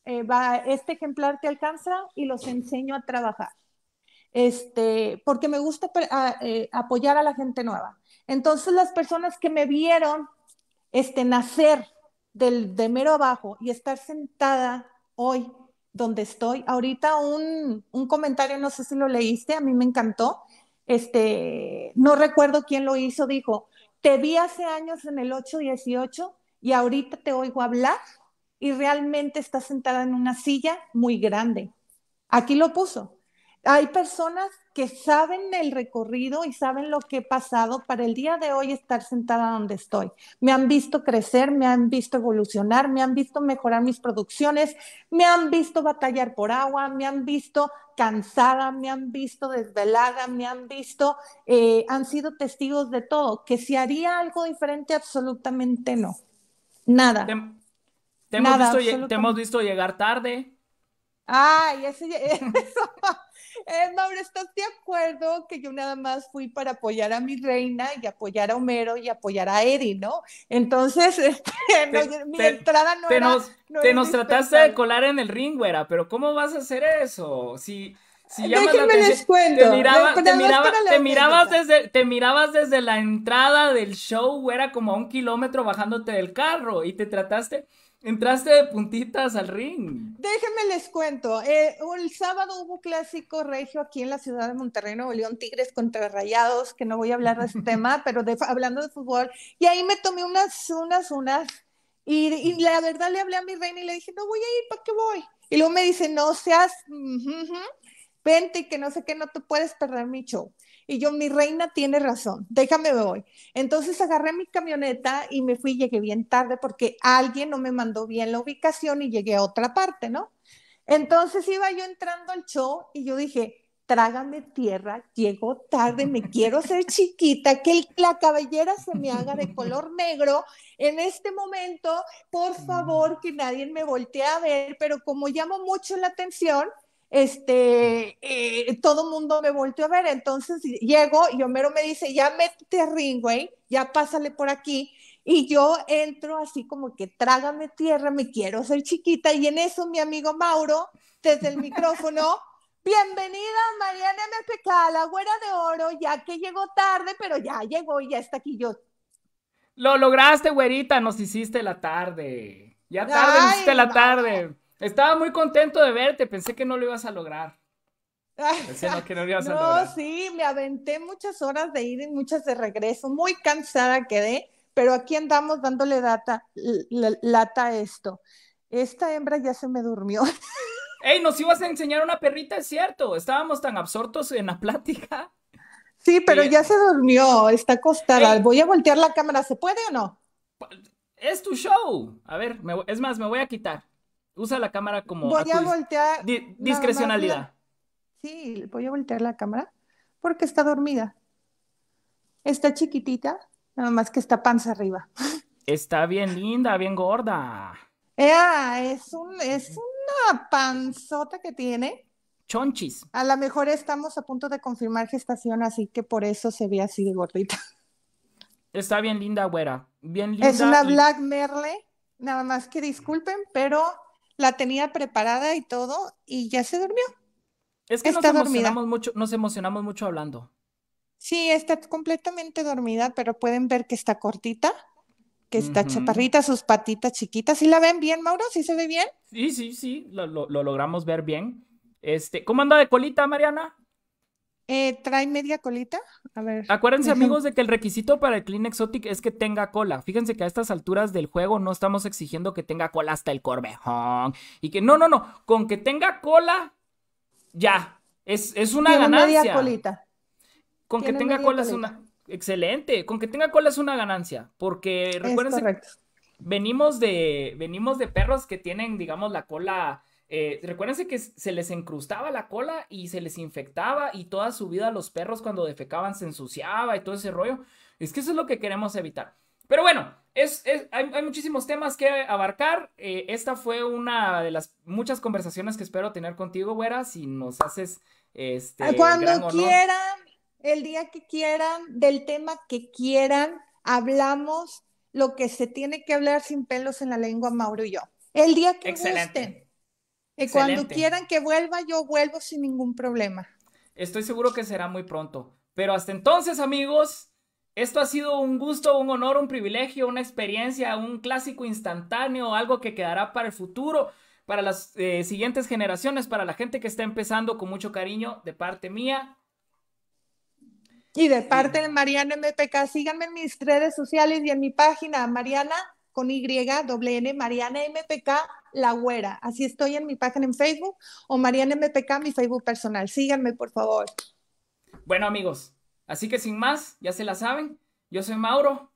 eh, va, este ejemplar te alcanza y los enseño a trabajar. Este, porque me gusta eh, eh, apoyar a la gente nueva. Entonces las personas que me vieron este, nacer del, de mero abajo y estar sentada hoy donde estoy, ahorita un, comentario, no sé si lo leíste, a mí me encantó, este, no recuerdo quién lo hizo, dijo, te vi hace años en el 818 y ahorita te oigo hablar y realmente está sentada en una silla muy grande. Aquí lo puso. Hay personas que saben el recorrido y saben lo que he pasado para el día de hoy estar sentada donde estoy. Me han visto crecer, me han visto evolucionar, me han visto mejorar mis producciones, me han visto batallar por agua, me han visto cansada, me han visto desvelada, me han visto, eh, han sido testigos de todo. Que si haría algo diferente, absolutamente no.
Nada. Te hemos, visto, llegar tarde.
Ay, ese eso eh, Mauro, ¿estás de acuerdo que yo nada más fui para apoyar a mi reina y apoyar a Homero y apoyar a Eri, ¿no? Entonces, [LAUGHS] este,
mi entrada no te era, Nos, te nos trataste de colar en el ring, güera, pero ¿cómo vas a hacer eso? Si, si llamas te, mirabas desde, te mirabas desde la entrada del show, güera, como a un kilómetro bajándote del carro y te trataste Entraste de puntitas al ring.
Déjenme les cuento. Eh, el sábado hubo clásico regio aquí en la ciudad de Monterrey, Nuevo León, Tigres contra Rayados, que no voy a hablar de ese [LAUGHS] tema, pero de, hablando de fútbol. Y ahí me tomé unas, unas, unas. Y, la verdad le hablé a mi reina y le dije, no voy a ir, ¿para qué voy? Y luego me dice, no seas, vente y que no sé qué, no te puedes perder mi show. Y yo, mi reina tiene razón, déjame me voy. Entonces agarré mi camioneta y me fui, llegué bien tarde porque alguien no me mandó bien la ubicación y llegué a otra parte, ¿no? Entonces iba yo entrando al show y yo dije, trágame tierra, llego tarde, me quiero hacer chiquita, que la cabellera se me haga de color negro. En este momento, por favor, que nadie me voltee a ver, pero como llamo mucho la atención, este, eh, todo mundo me volteó a ver. Entonces llego y Homero me dice, ya mete Ringway, ya pásale por aquí. Y yo entro así como que trágame tierra, me quiero ser chiquita. Y en eso mi amigo Mauro, desde el micrófono, [LAUGHS] bienvenida Mariana MPK, la güera de oro, ya que llegó tarde, pero ya llegó y ya está aquí yo.
Lo lograste, güerita, nos hiciste la tarde. Ya tarde, hiciste la tarde. Estaba muy contento de verte, pensé que no lo ibas a lograr. Pensé no, que no, lo ibas a lograr.
No, sí, me aventé muchas horas de ir y muchas de regreso, muy cansada quedé, pero aquí andamos dándole data, lata a esto. Esta hembra ya se me durmió. [LAUGHS]
¡Ey, nos ibas a enseñar una perrita, es cierto! Estábamos tan absortos en la plática.
Sí, pero ya se durmió, está acostada. voy a voltear la cámara, ¿se puede o no?
Es tu show. A ver, es más, me voy a quitar. Usa la cámara como. voltear. discrecionalidad.
sí, voy a voltear la cámara porque está dormida. Está chiquitita, nada más que está panza arriba. [LAUGHS]
Está bien linda, bien gorda.
Ea, es, es una panzota que tiene. Chonchis. A lo mejor estamos a punto de confirmar gestación, así que por eso se ve así de gordita.
Está bien linda, güera. Bien linda. Es una Black
Merle. Nada más que disculpen, pero la tenía preparada y todo, y ya se durmió Es que nos emocionamos
mucho, nos emocionamos mucho hablando.
Sí, está completamente dormida, pero pueden ver que está cortita, que está chaparrita, sus
patitas chiquitas. ¿Sí la ven
bien, Mauro? ¿Sí se ve bien?
Sí, sí, sí, lo, lo, lo logramos ver bien. Este, ¿cómo anda de colita, Mariana?
Eh, ¿Trae media colita? A ver.
Acuérdense, [LAUGHS] amigos, de que el requisito para el Clean Exotic es que tenga cola. Fíjense que a estas alturas del juego no estamos exigiendo que tenga cola hasta el corvejón. Y que no, no, no. Con que tenga cola, ya. Es, una ganancia. Media
colita. Con que tenga cola es una.
Excelente. Con que tenga cola es una ganancia. Porque recuérdense. Venimos de, venimos de perros que tienen, digamos, la cola eh, recuérdense que se les encrustaba la cola y se les infectaba y toda su vida los perros cuando defecaban se ensuciaba y todo ese rollo. Es que eso es lo que queremos evitar. Pero bueno, es, hay, muchísimos temas que abarcar. Eh, esta fue una de las muchas conversaciones que espero tener contigo, Güera, si nos haces este. Ah, cuando quieran,
el día que quieran, del tema que quieran, hablamos lo que se tiene que hablar sin pelos en la lengua, Mauro y yo. El día que Excelente cuando quieran que vuelva, yo vuelvo sin ningún problema.
Estoy seguro que será muy pronto. Pero hasta entonces, amigos, esto ha sido un gusto, un honor, un privilegio, una experiencia, un clásico instantáneo, algo que quedará para el futuro, para las eh, siguientes generaciones, para la gente que está empezando con mucho cariño de parte mía. Y de
parte de Mariana MPK, síganme en mis redes sociales y en mi página, Mariana con Y, doble N, Mariana MPK, la Güera. Así estoy en mi página en Facebook o Mariana MPK, mi Facebook personal. Síganme, por favor.
Bueno, amigos, así que sin más, ya se la saben. Yo soy Mauro.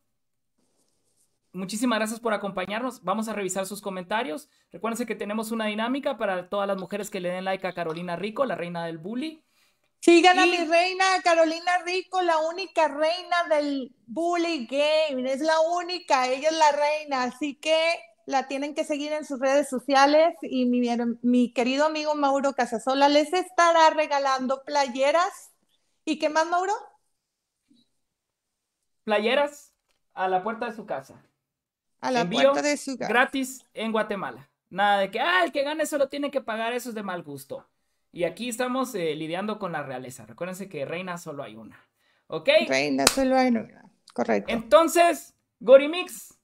Muchísimas gracias por acompañarnos. Vamos a revisar sus comentarios. Recuérdense que tenemos una dinámica para todas las mujeres que le den like a Carolina Rico, la reina del bully.
síganme, a mi reina Carolina Rico, la única reina del bully game. Es la única, ella es la reina. Así que la tienen que seguir en sus redes sociales y mi, mi querido amigo Mauro Casasola les estará regalando playeras. ¿Y qué más, Mauro?
Playeras a la puerta de su casa. A la puerta de su casa. Gratis en Guatemala. Nada de que, ah, el que gane solo tiene que pagar, eso es de mal gusto. Y aquí estamos eh, lidiando con la realeza. Recuérdense que reina solo hay una. ¿Ok?
Reina solo hay una. Correcto.
Entonces, Gorimix,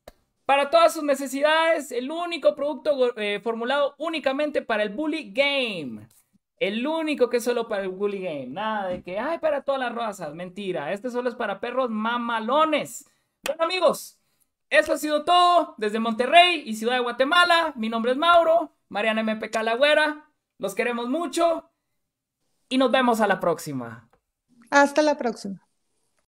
para todas sus necesidades, el único producto eh, formulado únicamente para el Bully Game. El único que es solo para el Bully Game. Nada de que, ay, para todas las razas. Mentira. Este solo es para perros mamalones. Bueno, amigos, eso ha sido todo desde Monterrey y Ciudad de Guatemala. Mi nombre es Mauro, Mariana MP Calagüera, Los queremos mucho y nos vemos a la próxima. Hasta la próxima.